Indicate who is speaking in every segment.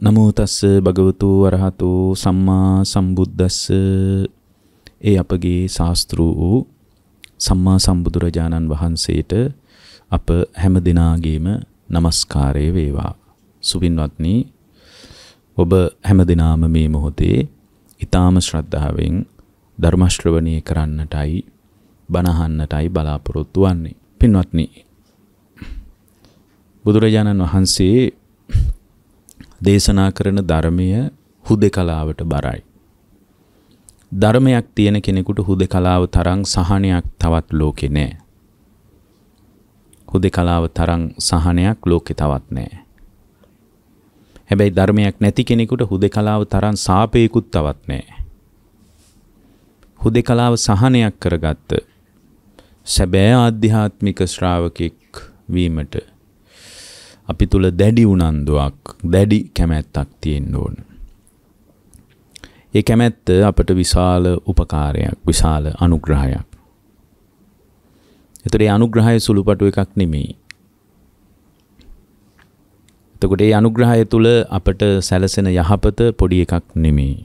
Speaker 1: නමෝ තස්ස භගවතු වරහතු සම්මා සම්බුද්දස්ස ඒ අපගේ ශාස්ත්‍රු වූ සම්මා සම්බුදුරජාණන් වහන්සේට අප හැම දිනාගේම নমස්කාරය වේවා සුවින්වත්නි ඔබ හැම දිනාම මේ මොහොතේ ඊ타ම ශ්‍රද්ධාවෙන් ධර්ම ශ්‍රවණී කරන්නටයි බණහන්නටයි බලාපොරොත්තු වන්නේ පින්වත්නි බුදුරජාණන් වහන්සේ දේශනා කරන ධර්මය හුදෙකලාවට බරයි. ධර්මයක් තියෙන කෙනෙකුට හුදෙකලාව තරම් සහනයක් තවත් ලෝකේ නෑ. හුදෙකලාව තරම් සහනයක් ලෝකේ තවත් නෑ. හැබැයි ධර්මයක් නැති කෙනෙකුට හුදෙකලාව තරම් සාපේකුත් තවත් නෑ. හුදෙකලාව සහනයක් කරගත්ත සැබෑ ආධ්‍යාත්මික ශ්‍රාවකෙක් වීමට අපි තුල දැඩි උනන්දුවක් දැඩි කැමැත්තක් තියෙන්න ඕන. ඒ කැමැත්ත අපට විශාල උපකාරයක් විශාල අනුග්‍රහයක්. එතකොට ඒ අනුග්‍රහය සුළුපටු එකක් නෙමෙයි. එතකොට ඒ අනුග්‍රහය තුල අපට සැලසෙන යහපත පොඩි එකක් නෙමෙයි.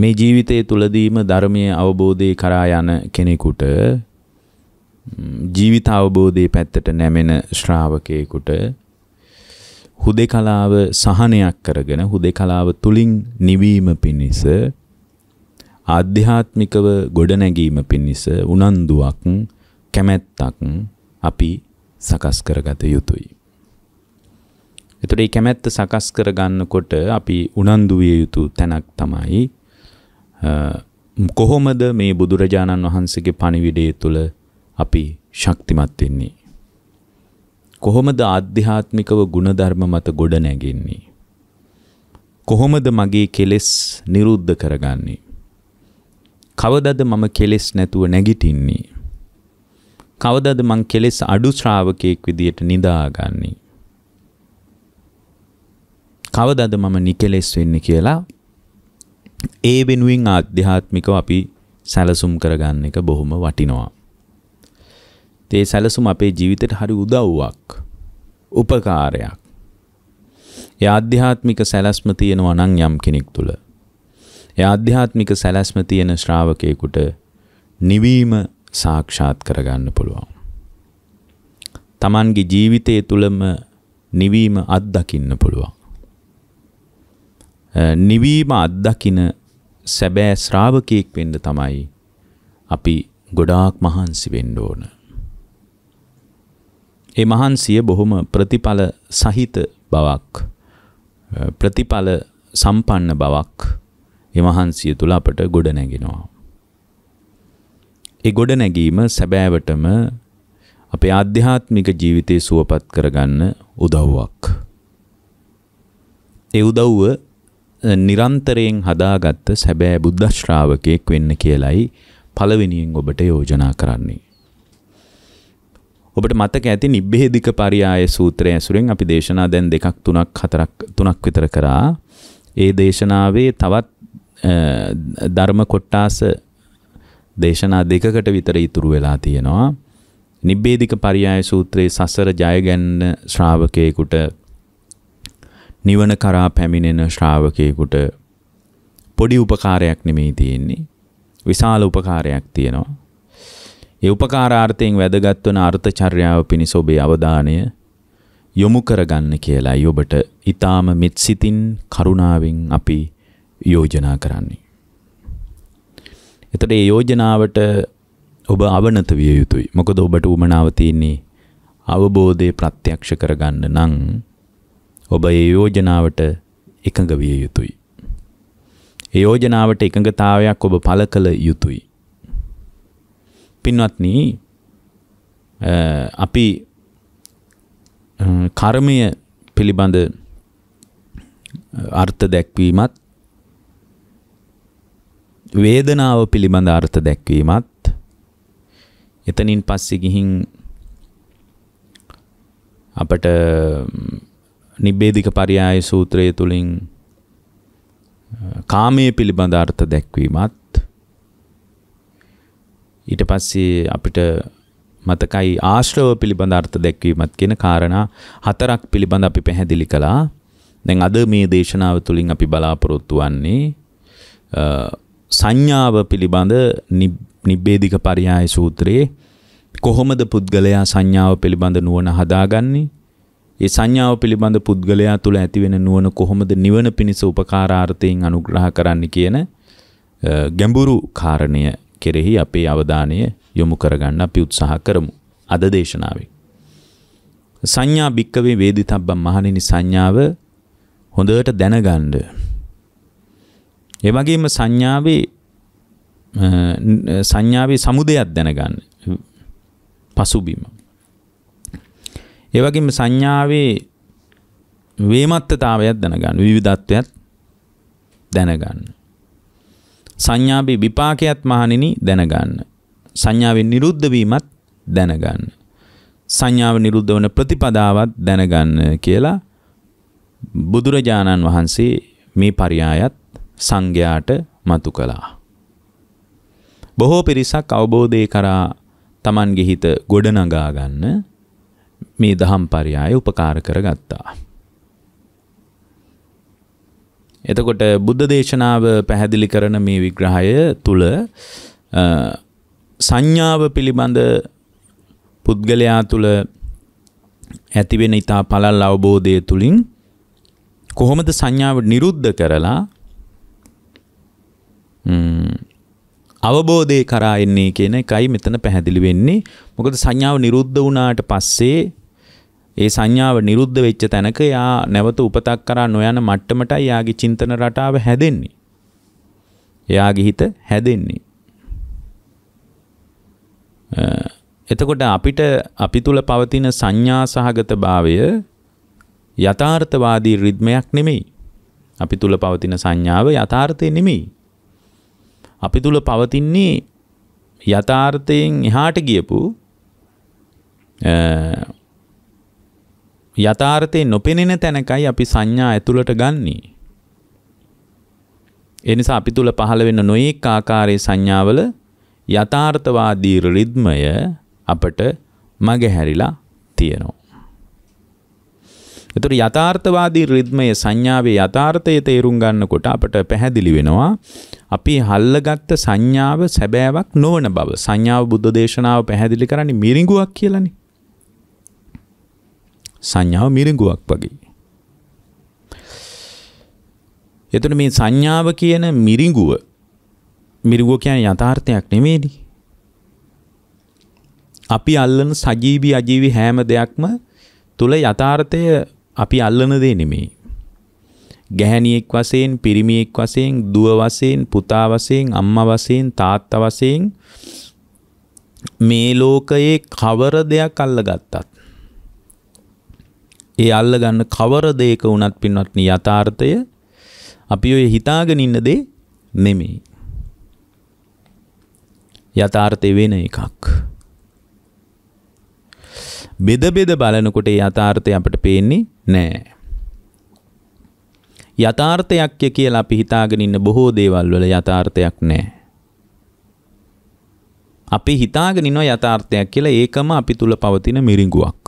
Speaker 1: මේ ජීවිතයේ තුලදීම ධර්මයේ අවබෝධය කරා යන කෙනෙකුට ජීවිත අවබෝධයේ පැත්තට නැමෙන ශ්‍රාවකයෙකුට හුදේකලාව සහනයක් කරගෙන හුදේකලාව තුලින් නිවීම පිණිස ආධ්‍යාත්මිකව ගොඩනැගීම පිණිස උනන්දුවක් කැමැත්තක් අපි සකස් කරගත යුතුයි. එතකොට මේ කැමැත්ත සකස් කරගන්නකොට අපි උනන්දු විය යුතු තැනක් තමයි කොහොමද මේ බුදුරජාණන් වහන්සේගේ පණිවිඩය තුළ අපි ශක්තිමත් වෙන්නේ? කොහොමද ආධ්‍යාත්මිකව ಗುಣධර්ම මත ගොඩ නැගෙන්නේ? කොහොමද මගේ කෙලෙස් නිරුද්ධ කරගන්නේ? කවදද මම කෙලෙස් නැතුව නැගිටින්නේ? කවදද මං කෙලෙස් අඩු ශ්‍රාවකයෙක් විදියට නිදාගන්නේ? කවදද මම නිකෙලෙස් වෙන්නේ කියලා ඒ වෙනුවෙන් ආධ්‍යාත්මිකව අපි සැලසුම් කරගන්න එක බොහොම වටිනවා. තේ සැලසුම් අපේ ජීවිතයට හරි උදව්වක් උපකාරයක්. ඒ ආධ්‍යාත්මික සැලැස්ම තියෙනවා නම් යම් කෙනෙක් තුල. ඒ ආධ්‍යාත්මික සැලැස්ම තියෙන ශ්‍රාවකයෙකුට නිවීම සාක්ෂාත් කරගන්න පුළුවන්. Tamanගේ ජීවිතය තුලම නිවීම අත්දකින්න පුළුවන්. නිවීම අත්දකින සැබෑ ශ්‍රාවකයෙක් වෙන්න තමයි අපි ගොඩාක් මහන්සි වෙන්න ඕන. ඒ මහන්සිය බොහොම ප්‍රතිඵල සහිත බවක් ප්‍රතිඵල සම්පන්න බවක් ඒ මහන්සිය තුළ අපට ගොඩ නැගෙනවා. ඒ ගොඩ නැගීම සැබෑවටම අපේ ආධ්‍යාත්මික ජීවිතය සුවපත් කරගන්න උදව්වක්. ඒ උදව්ව නිරන්තරයෙන් හදාගත්ත සැබෑ බුද්ධ ශ්‍රාවකයෙක් වෙන්න කියලයි පළවෙනියෙන් ඔබට යෝජනා කරන්නේ. ඔබට මතක ඇති නිබ්බේධික පරියාය සූත්‍රය ඇසුරෙන් අපි දේශනා දැන් දෙකක් තුනක් හතරක් තුනක් විතර කරා. ඒ දේශනාවේ තවත් ධර්ම කොට්ටාස දේශනා දෙකකට විතර ඉතුරු වෙලා තියෙනවා. නිබ්බේධික පරියාය සූත්‍රයේ සසර ජයගන්න ශ්‍රාවකයෙකුට නිවන කරා පැමිණෙන ශ්‍රාවකයෙකුට පොඩි උපකාරයක් නෙමෙයි තියෙන්නේ. විශාල උපකාරයක් තියෙනවා. ඒ උපකාරාර්ථයෙන් වැදගත් වන අර්ථචර්යාව පිණිස ඔබේ අවධානය යොමු කරගන්න කියලායි ඔබට ඊ타ම මිත්සිතින් කරුණාවෙන් අපි යෝජනා කරන්නේ. එතකොට මේ යෝජනාවට ඔබ අවනත විය යුතුයි. මොකද ඔබට උමනාව තියෙන්නේ අවබෝධය ප්‍රත්‍යක්ෂ කරගන්න නම් ඔබ ඒ යෝජනාවට එකඟ විය යුතුයි. ඒ යෝජනාවට එකඟතාවයක් ඔබ පළ කළ යුතුයි. පින්වත්න අපි කර්මය පිළිබඳ අර්ථ දැක්වීමත් වේදනාව පිළිබඳ අර්ථ දැක්වීමත් එතනින් පස්සේ ගිහින් අපට නිබ්බේධික පරියාය සූත්‍රය තුළින් කාමය පිළිබඳ අර්ථ දැක්වීමත් ඊට පස්සේ අපිට මතකයි ආශ්‍රව පිළිබඳ අර්ථ දැක්වීමත් කියන කාරණා හතරක් පිළිබඳ අපි පැහැදිලි කළා. දැන් අද මේ දේශනාව තුළින් අපි බලාපොරොත්තු වන්නේ සංඥාව පිළිබඳ නිබ්බේධික පරියාය සූත්‍රයේ කොහොමද පුද්ගලයා සංඥාව පිළිබඳ නුවණ හදාගන්නේ? ඒ සංඥාව පිළිබඳ පුද්ගලයා තුළ ඇතිවෙන නුවණ කොහොමද නිවන පිණිස උපකාරාර්ථයෙන් අනුග්‍රහ කරන්න කියන ගැඹුරු කාරණය කෙරෙහි අපේ අවධානය යොමු කරගන්න අපි උත්සාහ කරමු. අද දේශනාවේ. සංඥා භික්කවේ වේදිතබ්බම් මහණෙනි සංඥාව හොඳට දැනගන්න. ඒ වගේම සංඥාවේ සංඥාවේ සමුදයක් දැනගන්න. පසුබිම. ඒ වගේම සංඥාවේ වේමත්තතාවයක් දැනගන්න. විවිධත්වයක් දැනගන්න. සංඥාවේ විපාකයත් මහණෙනි දැනගන්න. සංඥාවේ නිරුද්ධ වීමත් දැනගන්න. සංඥාව නිරුද්ධ වන ප්‍රතිපදාවත් දැනගන්න කියලා බුදුරජාණන් වහන්සේ මේ පරයායත් සංඝයාට මතු කළා. බොහෝ පිරිසක් අවබෝධය කරා Tamange හිත ගොඩනගා ගන්න මේ දහම් පරයාය උපකාර කරගත්තා. එතකොට බුද්ධ දේශනාව පැහැදිලි කරන මේ විග්‍රහය තුළ සංඥාව පිළිබඳ පුද්ගලයා තුළ ඇතිවෙන ඉතා පළල් අවබෝධය තුළින් කොහොමද සංඥාව නිරුද්ධ කරලා අවබෝධය කරා එන්නේ කියන එකයි මෙතන පැහැදිලි වෙන්නේ මොකද සංඥාව නිරුද්ධ වුණාට පස්සේ ඒ සංඥාව නිරුද්ධ වෙච්ච තැනක යා නැවත උපතක් කරා නොයන මට්ටමටයි යාගේ චින්තන රටාව හැදෙන්නේ. එයාගේ හිත හැදෙන්නේ. එතකොට අපිට අපි තුල පවතින සංඥා සහගත භාවය යථාර්ථවාදී රිද්මයක් නෙමෙයි. අපි තුල පවතින සංඥාව යථාර්ථය නෙමෙයි. අපි තුල පවතින්නේ යථාර්ථයෙන් එහාට ගියපු යථාර්ථයේ නොපෙනෙන තැනකයි අපි සංඥා ඇතුළට ගන්නේ. ඒ නිසා අපි තුල පහළ වෙන නොඑක ආකාරයේ සංඥාවල යථාර්ථවාදී රිද්මය අපට මගහැරිලා තියෙනවා. එතකොට යථාර්ථවාදී රිද්මයේ සංඥාවේ යථාර්ථය තේරුම් ගන්නකොට අපට පැහැදිලි වෙනවා අපි හල්ලගත්ත සංඥාව සැබෑවක් නොවන බව. සංඥාව බුද්ධ දේශනාව පැහැදිලි කරන්නේ මිරිඟුවක් කියලානේ. සංඥාව මිරිඟුවක් වගේ. එතන මේ සංඥාව කියන මිරිඟුව මිරිඟුව කියන්නේ යථාර්ථයක් නෙමෙයිනේ. අපි අල්ලන සජීවි අජීවි හැම දෙයක්ම තුල යථාර්ථය අපි අල්ලන දේ නෙමෙයි. ගැහැණියෙක් වශයෙන්, පිරිමියෙක් වශයෙන්, දුව වශයෙන්, පුතා වශයෙන්, අම්මා වශයෙන්, තාත්තා වශයෙන් මේ ලෝකයේ කවර දෙයක් අල්ලගත්තත් ඒ අල්ල ගන්න කවර දෙයක වුණත් පින්වත්නි යථාර්ථය අපි ඔය හිතාගෙන ඉන්න දේ නෙමෙයි. යථාර්ථය වෙන එකක්. බෙද බෙද බලනකොට ඒ යථාර්ථය අපට පේන්නේ නෑ. යථාර්ථයක් කියලා අපි හිතාගෙන ඉන්න බොහෝ දේවල් වල යථාර්ථයක් නෑ. අපි හිතාගෙන ඉන්න යථාර්ථයක් කියලා ඒකම අපි තුල පවතින මිරිඟුවක්.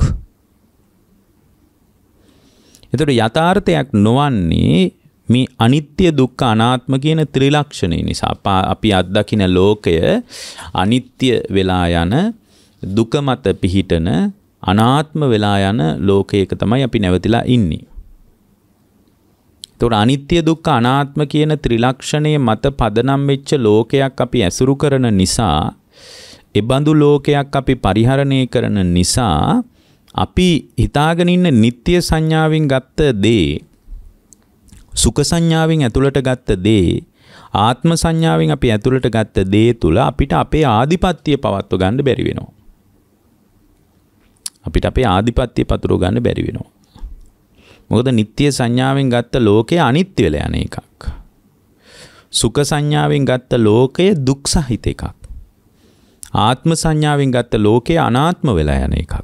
Speaker 1: එතකොට යථාර්ථයක් නොවන්නේ මේ අනිත්‍ය දුක්ඛ අනාත්ම කියන ත්‍රිලක්ෂණය නිසා අපි අත්දකින ලෝකය අනිත්‍ය වෙලා යන දුක මත පිහිටන අනාත්ම වෙලා යන ලෝකයක තමයි අපි නැවතිලා ඉන්නේ. ඒතකොට අනිත්‍ය දුක්ඛ අනාත්ම කියන ත්‍රිලක්ෂණය මත පදනම් වෙච්ච ලෝකයක් අපි ඇසුරු කරන නිසා, ඒ බඳු ලෝකයක් අපි පරිහරණය කරන නිසා අපි හිතාගෙන ඉන්න නিত্য සංඥාවෙන් ගත්ත දේ සුඛ සංඥාවෙන් ඇතුළට ගත්ත දේ ආත්ම සංඥාවෙන් අපි ඇතුළට ගත්ත දේ තුල අපිට අපේ ආධිපත්‍ය පවත්ව ගන්න බැරි වෙනවා. අපිට අපේ ආධිපත්‍ය පතුරව ගන්න බැරි වෙනවා. මොකද නিত্য සංඥාවෙන් ගත්ත ලෝකය අනිත්‍ය වෙලා යන එකක්. සුඛ සංඥාවෙන් ගත්ත ලෝකය දුක් සහිත එකක්. ආත්ම සංඥාවෙන් ගත්ත ලෝකය අනාත්ම වෙලා යන එකක්.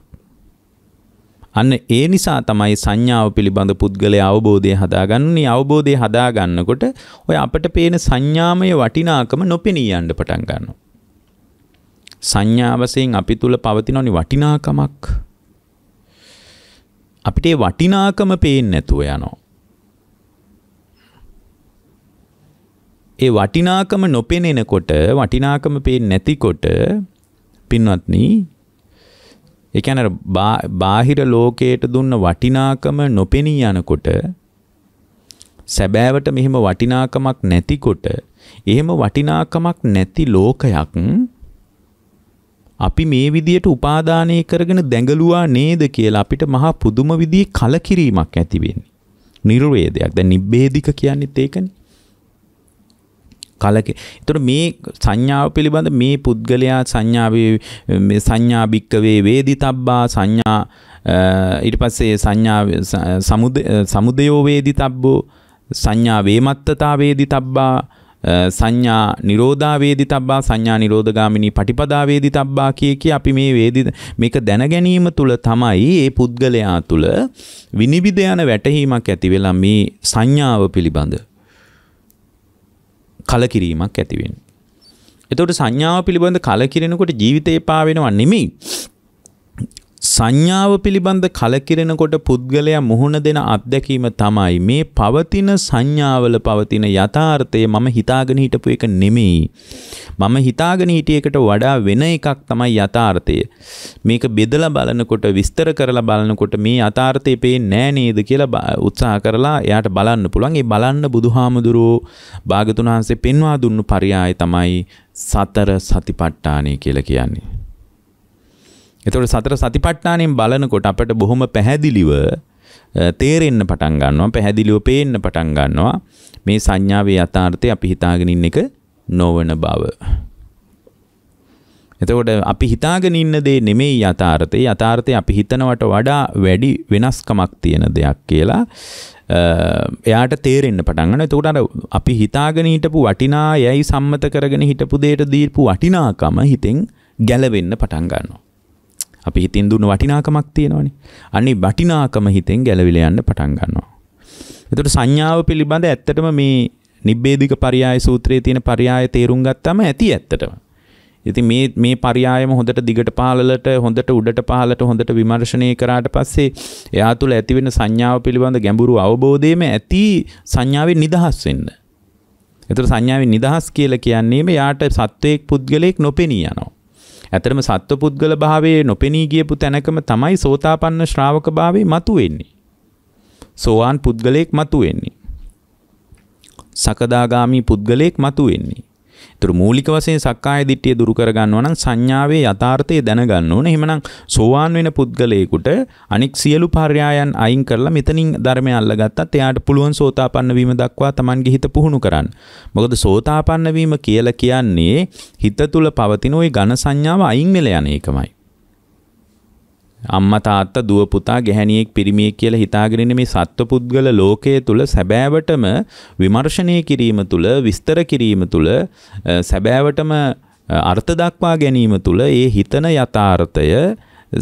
Speaker 1: අන්න ඒ නිසා තමයි සංඥාව පිළිබඳ පුද්ගලයා අවබෝධය හදාගන්නේ. අවබෝධය හදාගන්නකොට ඔය අපට පේන සංඥාමය වටිනාකම නොපෙනී යන්න පටන් ගන්නවා. සංඥාවසයෙන් අපි තුල පවතිනනි වටිනාකමක්. අපිට ඒ වටිනාකම පේන්නේ නැතුව යනවා. ඒ වටිනාකම නොපෙනෙනකොට වටිනාකම පේන්නේ නැතිකොට පින්වත්නි එකන බාහිර ලෝකයට දුන්න වටිනාකම නොපෙනී යනකොට සැබෑවට මෙහෙම වටිනාකමක් නැතිකොට එහෙම වටිනාකමක් නැති ලෝකයක් අපි මේ විදියට උපාදානය කරගෙන දැඟලුවා නේද කියලා අපිට මහා පුදුම විදිහේ කලකිරීමක් ඇති වෙන්නේ. නිර්වේදයක්. දැන් නිබ්බේධික කියන්නේත් ඒකනේ. කලක එතොට මේ සංඥාව පිළිබඳ මේ පුද්ගලයා සංඥාවේ සංඥාභික්කවේ වේදි තබ්බා සංඥා ඊට පස්සේ සංඥා සමුදයෝ වේදි තබ්බෝ සංඥා වේමත්තතා වේදි තබ්බා සංඥා නිරෝධා වේදි තබ්බා සංඥා නිරෝධගාමිනී පටිපදා වේදි තබ්බා කිය කිය අපි මේ වේදි මේක දැන ගැනීම තුළ තමයි ඒ පුද්ගලයා තුළ විනිවිද යන වැටහීමක් ඇති වෙලා මේ සංඥාව පිළිබඳ කලකිරීමක් ඇතිවෙන්. එතකොට සංඥාව පිළිබඳ කලකිරෙනකොට ජීවිතේ පාවෙනවා නෙමෙයි. සංඥාව පිළිබඳ කලකිරෙනකොට පුද්ගලයා මුහුණ දෙන අත්දැකීම තමයි මේ පවතින සංඥාවල පවතින යථාර්ථය මම හිතාගෙන හිටපු එක නෙමෙයි. මම හිතාගෙන හිටියකට වඩා වෙන එකක් තමයි යථාර්ථය. මේක බෙදලා බලනකොට විස්තර කරලා බලනකොට මේ යථාර්ථය පේන්නේ නෑ නේද කියලා උත්සාහ කරලා එයාට බලන්න පුළුවන්. ඒ බලන්න බුදුහාමුදුරුවෝ භාගතුන් වහන්සේ පෙන්වා දුන්නු පරයය තමයි සතර සතිපට්ඨානය කියලා කියන්නේ. එතකොට සතර සතිපට්ඨානෙන් බලනකොට අපට බොහොම පැහැදිලිව තේරෙන්න පටන් ගන්නවා පැහැදිලිව පේන්න පටන් ගන්නවා මේ සංඥාවේ යථාර්ථය අපි හිතාගෙන ඉන්න එක නොවන බව. එතකොට අපි හිතාගෙන ඉන්න දේ නෙමෙයි යථාර්ථය. යථාර්ථය අපි හිතනවට වඩා වැඩි වෙනස්කමක් තියෙන දෙයක් කියලා එයාට තේරෙන්න පටන් ගන්නවා. එතකොට අර අපි හිතාගෙන හිටපු වටිනා යයි සම්මත කරගෙන හිටපු දෙයට දීපු වටිනාකම හිතෙන් ගැලවෙන්න පටන් ගන්නවා. අපි හිතින් දුන්න වටිනාකමක් තියෙනවනේ. අනිත් වටිනාකම හිතෙන් ගැලවිලා යන්න පටන් ගන්නවා. එතකොට සංඥාව පිළිබඳ ඇත්තටම මේ නිබ්බේධික පරයය සූත්‍රයේ තියෙන පරයය තේරුම් ගත්තම ඇති ඇත්තටම. ඉතින් මේ මේ පරයයම හොඳට දිගට පහළට හොඳට උඩට පහළට හොඳට විමර්ශනය කරාට පස්සේ එයා තුළ ඇතිවෙන සංඥාව පිළිබඳ ගැඹුරු අවබෝධයේම ඇති සංඥාවෙන් නිදහස් වෙන්න. එතකොට සංඥාවෙන් නිදහස් කියලා කියන්නේ මෙයාට සත්වයක් පුද්ගලයෙක් නොපෙනී යනවා. ඇතරම සත්ව පුද්ගල භාවයේ නොපෙනී ගියපු තැනකම තමයි සෝතාපන්න ශ්‍රාවක භාවේ මතුවෙන්නේ. සෝවාන් පුද්ගලයෙක් මතුවෙන්නේ. සකදාගාමි පුද්ගලයෙක් මතුවෙන්නේ. ඒතර මූලික වශයෙන් සක්කාය දිට්ඨිය දුරු කරගන්නවා නම් සංඥාවේ යථාර්ථය දැනගන්න ඕනේ. එහෙමනම් සෝවාන් වෙන පුද්ගලයෙකුට අනික් සියලු පර්යායන් අයින් කරලා මෙතනින් ධර්මය අල්ලගත්තත් එයාට පුළුවන් සෝතාපන්න වීම දක්වා Tamanගේ හිත පුහුණු කරන්න. මොකද සෝතාපන්න වීම කියලා කියන්නේ හිත තුල පවතින ওই ඝන සංඥාව අයින් වෙලා යන එකමයි. අම්මා තාත්තා දුව පුතා ගැහැණියෙක් පිරිමියෙක් කියලා හිතාගෙන ඉන්න මේ සත්වපුද්ගල ලෝකයේ තුල සැබෑවටම විමර්ශනය කිරීම තුල විස්තර කිරීම තුල සැබෑවටම අර්ථ දක්වා ගැනීම තුල ඒ හිතන යථාර්ථය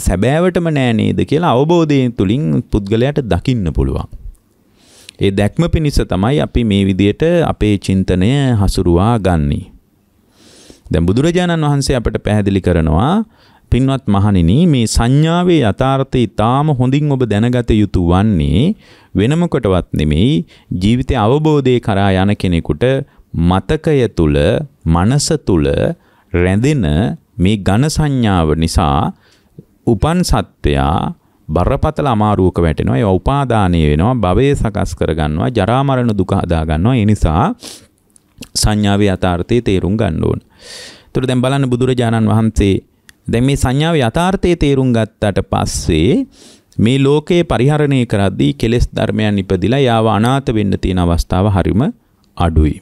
Speaker 1: සැබෑවටම නෑ නේද කියලා අවබෝධයෙන් තුලින් පුද්ගලයාට දකින්න පුළුවන්. ඒ දැක්ම පිණිස තමයි අපි මේ විදියට අපේ චින්තනය හසුරුවා ගන්නේ. දැන් බුදුරජාණන් වහන්සේ අපට පැහැදිලි කරනවා පින්වත් මහණෙනි මේ සංඥාවේ යථාර්ථය ඊටාම හොඳින් ඔබ දැනගත යුතු වන්නේ වෙනම කොටවත් නෙමෙයි ජීවිතය අවබෝධයේ කරා යන කෙනෙකුට මතකය තුල මනස තුල රැඳෙන මේ ඝන සංඥාව නිසා උපන් සත්වයා බරපතල අමාරුවක වැටෙනවා ඒවා උපාදානය වෙනවා භවයේ සකස් කරගන්නවා ජරා මරණ දුක හදා ගන්නවා ඒ නිසා සංඥාවේ යථාර්ථය තේරුම් ගන්න ඕන. ඒතර දැන් බලන්න බුදුරජාණන් වහන්සේ දැන් මේ සංඥාව යථාර්ථයේ තේරුම් ගත්තට පස්සේ මේ ලෝකයේ පරිහරණය කරද්දී කෙලෙස් ධර්මයන් ඉපදිලා යාව අනාථ වෙන්න තියෙන අවස්ථාව හරිම අඩුයි.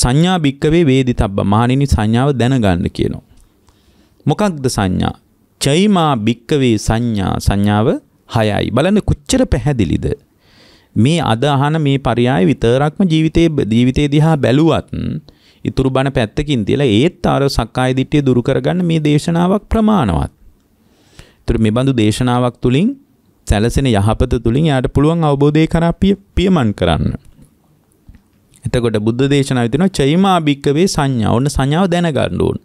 Speaker 1: සංඥා භික්කවේ වේදිතබ්බ මහණෙනි සංඥාව දැනගන්න කියනවා. මොකක්ද සංඥා? චෛමා භික්කවේ සංඥා සංඥාව හයයි. බලන්න කොච්චර පැහැදිලිද? මේ අද අහන මේ පරයය විතරක්ම ජීවිතේ ජීවිතේ දිහා බැලුවත් ඉතුරු බණ පැත්තකින් තියලා ඒත් අර සක්කාය දිට්ඨිය දුරු කරගන්න මේ දේශනාවක් ප්‍රමාණවත්. ඒතර මේ බඳු දේශනාවක් තුලින් සැලසෙන යහපත තුලින් යාට පුළුවන් අවබෝධය කරා පියමන් කරන්න. එතකොට බුද්ධ දේශනාවේ තියෙනවා චෛමා භික්කවේ සංඥා. ඔන්න සංඥාව දැනගන්න ඕන.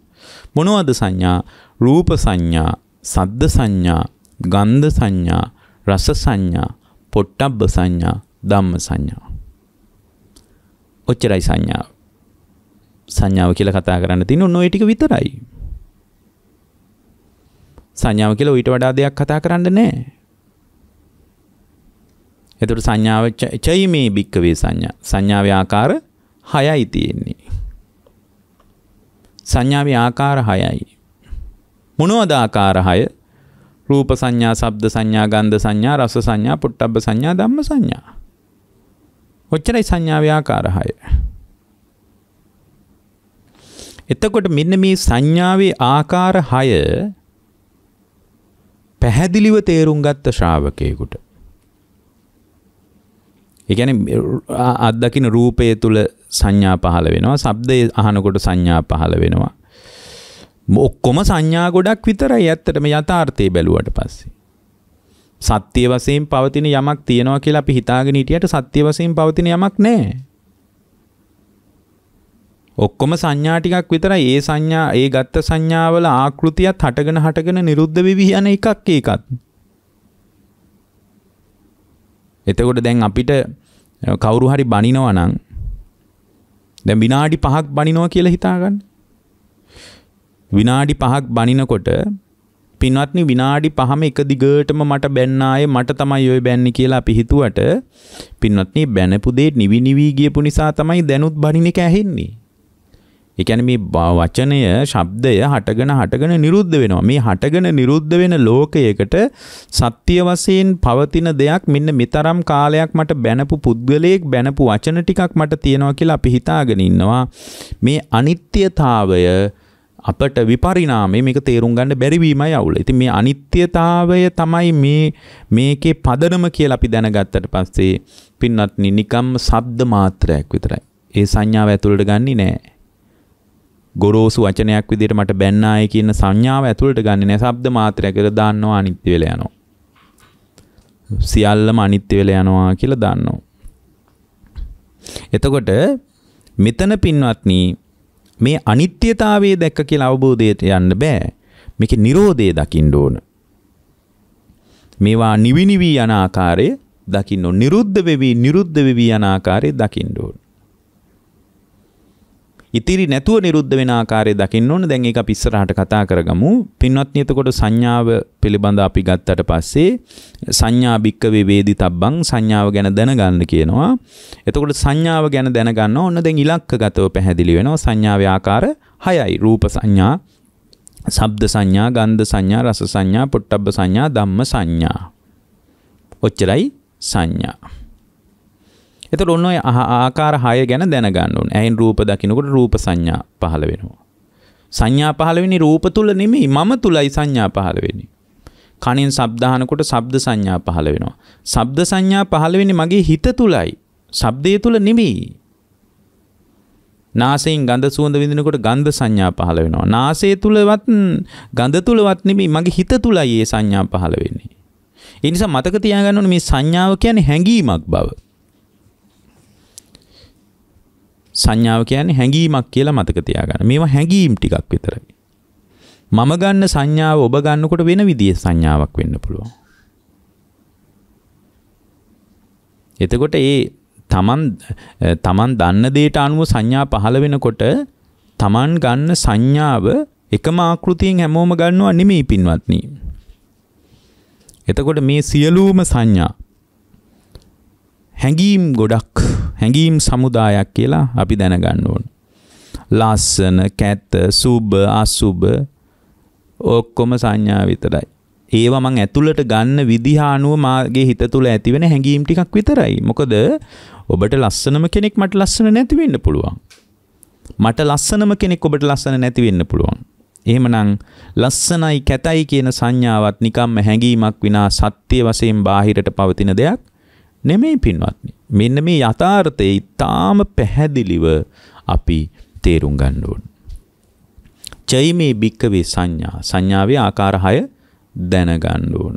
Speaker 1: මොනවද සංඥා? රූප සංඥා, සද්ද සංඥා, ගන්ධ සංඥා, රස සංඥා, පොට්ටබ්බ සංඥා, ධම්ම සංඥා. ඔච්චරයි සංඥාව. සංඥාව කියලා කතා කරන්න තියෙන ඔන්න ඔය ටික විතරයි. සංඥාව කියලා ඊට වඩා දෙයක් කතා කරන්න නැහැ. එතකොට සංඥාව චෛමේ භික්කවේ සංඥා සංඥාවේ ආකාර 6යි තියෙන්නේ. සංඥාවේ ආකාර 6යි. මොනවද ආකාර 6? රූප සංඥා, ශබ්ද සංඥා, ගන්ධ සංඥා, රස සංඥා, පුට්ටබ්බ සංඥා, ධම්ම සංඥා. ඔච්චරයි සංඥාවේ ආකාර 6. එතකොට මෙන්න මේ සංඥාවේ ආකාර 6 පැහැදිලිව තේරුම් ගත්ත ශ්‍රාවකයෙකුට ඒ කියන්නේ අත්දකින්න රූපය තුල සංඥා පහළ වෙනවා, ශබ්දය අහනකොට සංඥා පහළ වෙනවා. ඔක්කොම සංඥා ගොඩක් විතරයි ඇත්තටම යථාර්ථය බැලුවට පස්සේ. සත්‍ය වශයෙන් පවතින යමක් තියනවා කියලා අපි හිතාගෙන හිටියට සත්‍ය වශයෙන් පවතින යමක් නැහැ. ඔක්කොම සංඥා ටිකක් විතරයි ඒ සංඥා ඒ ගත්ත සංඥාවල ආකෘතියත් හටගෙන හටගෙන නිරුද්ධ වෙවි යන එකක් ඒකත්. එතකොට දැන් අපිට කවුරු හරි බනිනවා නම් දැන් විනාඩි 5ක් බනිනවා කියලා හිතාගන්න. විනාඩි 5ක් බනිනකොට පින්වත්නි විනාඩි 5ම එක දිගටම මට බැන්න ආයේ මට තමයි ඔය බැන්නේ කියලා අපි හිතුවට පින්වත්නි බැනපු දේ නිවි නිවි ගියපු නිසා තමයි දැනුත් බනින එක ඇහෙන්නේ. එකැන මේ වචනය ශබ්දය හටගන හටගන නිරුද්ධ වෙනවා මේ හටගන නිරුද්ධ වෙන ලෝකයකට සත්‍ය වසයෙන් පවතින දෙයක් මෙන්න මෙතරම් කාලයක් මට බැනපු පුද්ගලයෙක් බැනපු වචන ටිකක් මට තියෙනවා කියලා අපි හිතාගෙන ඉන්නවා මේ අනිත්‍යතාවය අපට විපරිණාමය මේක තේරුම් ගන්න බැරි වීමයි අවුල. ඉතින් මේ අනිත්‍යතාවය තමයි මේ මේකේ පදනම කියලා අපි දැනගත්තට පස්සේ පින්වත්නි නිකම්ම ශබ්ද මාත්‍රයක් විතරයි. ඒ සංඥාව ඇතුළට ගන්නේ නැහැ. ගොරෝසු වචනයක් විදිහට මට බැන්නාය කියන සංඥාව ඇතුළට ගන්නේ නැහැ. ශබ්ද මාත්‍රයකට දාන්නවා අනිත්‍ය වෙලා යනවා. සියල්ලම අනිත්‍ය වෙලා යනවා කියලා දාන්නවා. එතකොට මෙතන පින්වත්නි මේ අනිත්‍යතාවයේ දැක්ක කියලා අවබෝධයට යන්න බෑ. මේකේ Nirodhe දකින්න ඕන. මේවා නිවිනිවි යන ආකාරය දකින්න ඕන. නිරුද්ධ වෙවි නිරුද්ධ වෙවි යන ආකාරය දකින්න ඕන. ඉතිරි නැතුව නිරුද්ධ වෙන ආකාරය දකින්න ඕන. දැන් ඒක අපි ඉස්සරහට කතා කරගමු. පින්වත්නි එතකොට සංඥාව පිළිබඳ අපි ගත්තට පස්සේ සංඥා බික්කවේ වේදිතබ්බං සංඥාව ගැන දැනගන්න කියනවා. එතකොට සංඥාව ගැන දැනගන්න ඕන. දැන් ඉලක්කගතව පැහැදිලි වෙනවා. සංඥාවේ ආකාර 6යි. රූප සංඥා ශබ්ද සංඥා, ගන්ධ සංඥා, රස සංඥා, පොට්ටබ්බ සංඥා, ධම්ම සංඥා. ඔච්චරයි සංඥා. එතට ඔන්න ආකාර හය ගැන දැනගන්නුන් ඇයින් රූප දකිනකොට රූප සංඥා පහළ වෙනවා. සංඥා පහළවෙනි රූප තුළ නෙමෙයි මම තුලයි සංඥා පහළ වෙන්නේ. කණෙන් ශබ්දහනකොට ශබ්ද සංඥා පහළ වෙනවා. ශබ්ද සංඥා පහළ වෙන්නේ මගේ හිත තුලයි. ශබ්දය තුල නෙමෙයි. නාසයෙන් ගඳ සුවඳ විඳිනකොට ගන්ධ සංඥා පහළ වෙනවා. නාසය තුලවත් ගඳ තුලවත් නෙමෙයි මගේ හිත තුලයි මේ සංඥා පහළ වෙන්නේ. ඒ නිසා මතක තියාගන්න ඕනේ මේ සංඥාව කියන්නේ හැඟීමක් බව. සංඥාව කියන්නේ හැඟීමක් කියලා මතක තියාගන්න. මේවා හැඟීම් ටිකක් විතරයි. මම ගන්න සංඥාව ඔබ ගන්නකොට වෙන විදිහේ සංඥාවක් වෙන්න පුළුවන්. එතකොට ඒ තමන් තමන් දන්න දෙයට අනුව සංඥා පහළ වෙනකොට තමන් ගන්න සංඥාව එකම ආකෘතියෙන් හැමෝම ගන්නවා නෙමෙයි පින්වත්නි. එතකොට මේ සියලුම සංඥා හැඟීම් ගොඩක් හැඟීම් සමුදායක් කියලා අපි දැනගන්න ඕන. ලස්සන, කැත, සුබ, අසුබ ඔක්කොම සංඥා විතරයි. ඒවා මං ඇතුළට ගන්න විදිහ අනුව මාගේ හිත තුළ ඇතිවෙන හැඟීම් ටිකක් විතරයි. මොකද ඔබට ලස්සනම කෙනෙක් මට ලස්සන නැති වෙන්න පුළුවන්. මට ලස්සනම කෙනෙක් ඔබට ලස්සන නැති වෙන්න පුළුවන්. එහෙමනම් ලස්සනයි කැතයි කියන සංඥාවත් නිකම්ම හැඟීමක් විනා සත්‍ය වශයෙන් බාහිරට පවතින දෙයක් නෙමෙයි පින්වත්නි. මෙන්න මේ යථාර්ථය ඊටාම පැහැදිලිව අපි තේරුම් ගන්න ඕන. චෛමේ භික්කවේ සංඥා සංඥාවේ ආකාර 6 දැනගන්න ඕන.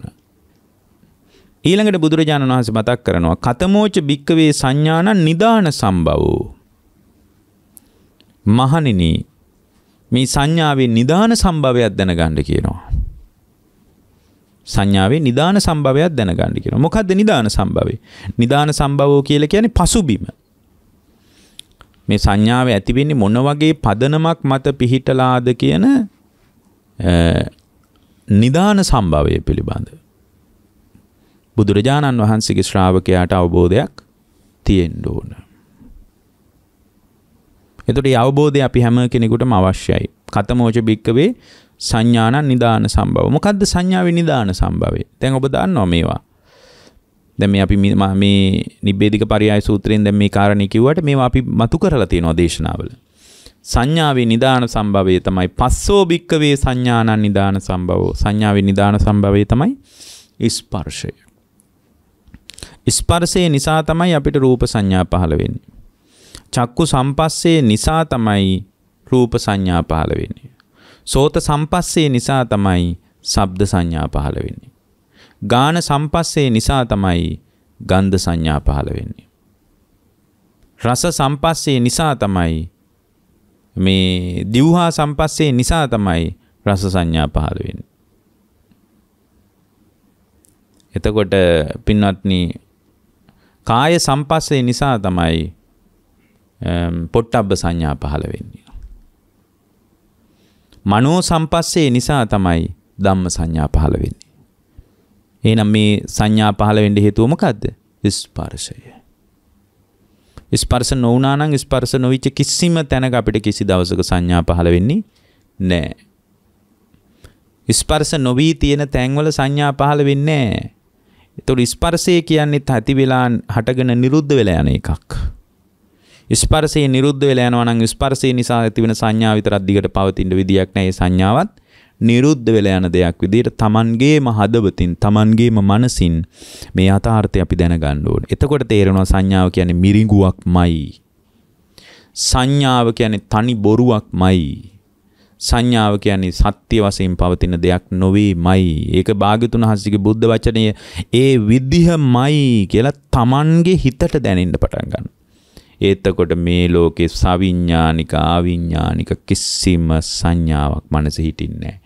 Speaker 1: ඊළඟට බුදුරජාණන් වහන්සේ මතක් කරනවා කතමෝච භික්කවේ සංඥාන නිදාන සම්භවෝ. මහණෙනි මේ සංඥාවේ නිදාන සම්භවයක් දැනගන්න කියනවා. සංඥාවේ නිදාන සම්භවයක් දැනගන්න කියලා. මොකද්ද නිදාන සම්භවේ? නිදාන සම්භවෝ කියලා කියන්නේ පසුබිම. මේ සංඥාව ඇති වෙන්නේ මොන වගේ පදනමක් මත පිහිටලාද කියන නිදාන සම්භවය පිළිබඳ බුදුරජාණන් වහන්සේගේ ශ්‍රාවකයාට අවබෝධයක් තියෙන්න ඕන. එතකොට මේ අවබෝධය අපි හැම කෙනෙකුටම අවශ්‍යයි. කතමෝච බික්කවේ සංඥානන් නිදාන සම්බව මොකක්ද සංඥාව නිදාන සම්භවය තැන් ඔබ දන්නවා මේවා දැම අපි මේ නිබේධික පරියාය සූත්‍රයෙන් දැම් මේ කාරණය කිව්වට මේ අපි මතු කරලා තියෙනවා දේශනාවල සංඥාවේ නිදාන සම්භවය තමයි පස්සෝ භික්කවේ සංඥානන් නිදාන සම්භවෝ සංඥාවේ නිදාන සම්භවය තමයි ස්පර්ශය ස්පර්ශය නිසා තමයි අපිට රූප සංඥා පහළ වෙන්නේ චක්කු සම්පස්සේ නිසා තමයි රූප සංඥා පහළ වෙන්නේ සෝත සම්පස්සේ නිසා තමයි ශබ්ද සංඥා පහළ වෙන්නේ. ගාන සම්පස්සේ නිසා තමයි ගන්ධ සංඥා පහළ වෙන්නේ. රස සම්පස්සේ නිසා තමයි මේ දිවහා සම්පස්සේ නිසා තමයි රස සංඥා පහළ වෙන්නේ. එතකොට පින්වත්නි කාය සම්පස්සේ නිසා තමයි පොට්ටබ්බ සංඥා පහළ වෙන්නේ. මනෝ සම්පස්සේ නිසා තමයි ධම්ම සංඥා පහළ වෙන්නේ. එහෙනම් මේ සංඥා පහළ වෙන්න හේතුව මොකද්ද? ස්පර්ශය. ස්පර්ශ නොවුනා නම් ස්පර්ශ නොවිච්ච කිසිම තැනක අපිට කිසි දවසක සංඥා පහළ වෙන්නේ නැහැ. ස්පර්ශ නොවී තියෙන තැන්වල සංඥා පහළ වෙන්නේ නැහැ. ඒතකොට ස්පර්ශය කියන්නේ ඇති වෙලා හටගෙන නිරුද්ධ වෙලා යන එකක්. ස්පර්ශය නිරුද්ධ වෙලා යනවා නම් ස්පර්ශය නිසා ඇතිවෙන සංඥා විතරක් දිගට පවතින විදියක් නැහැ. සංඥාවත් නිරුද්ධ වෙලා යන දෙයක් විදියට Tamanගේම හදවතින් Tamanගේම මනසින් මේ යථාර්ථය අපි දැනගන්න ඕනේ. එතකොට තේරෙනවා සංඥාව කියන්නේ මිරිඟුවක්මයි. සංඥාව කියන්නේ තනි බොරුවක්මයි. සංඥාව කියන්නේ සත්‍ය වශයෙන් පවතින දෙයක් නොවේමයි. ඒක භාග්‍යතුන් හස්සිගේ බුද්ධ වචනය ඒ විදිහමයි කියලා Tamanගේ හිතට දැනෙන්න පටන් ගන්නවා. එතකොට මේ ලෝකේ සවිඥානික ආවිඥානික කිසිම සංඥාවක් මනසේ හිටින්නේ නැහැ.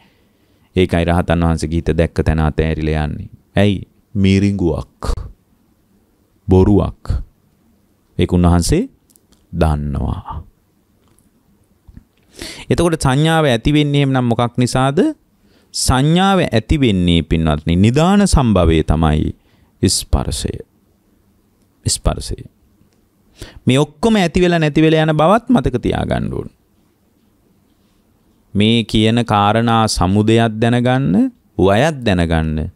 Speaker 1: ඒකයි රහතන් වහන්සේ ගීත දැක්ක තැන අතෑරිලා යන්නේ. ඇයි? මිරිඟුවක්. බොරුවක්. ඒක උන්වහන්සේ දන්නවා. එතකොට සංඥාව ඇති වෙන්නේ එහෙනම් මොකක් නිසාද? සංඥාව ඇති වෙන්නේ පින්වත්නි නිදාන සම්භවයේ තමයි ස්පර්ශය. ස්පර්ශය මේ ඔක්කොම ඇති වෙලා නැති වෙලා යන බවත් මතක තියාගන්න ඕන. මේ කියන කාරණා සමුදයක් දැනගන්න, වයත් දැනගන්න,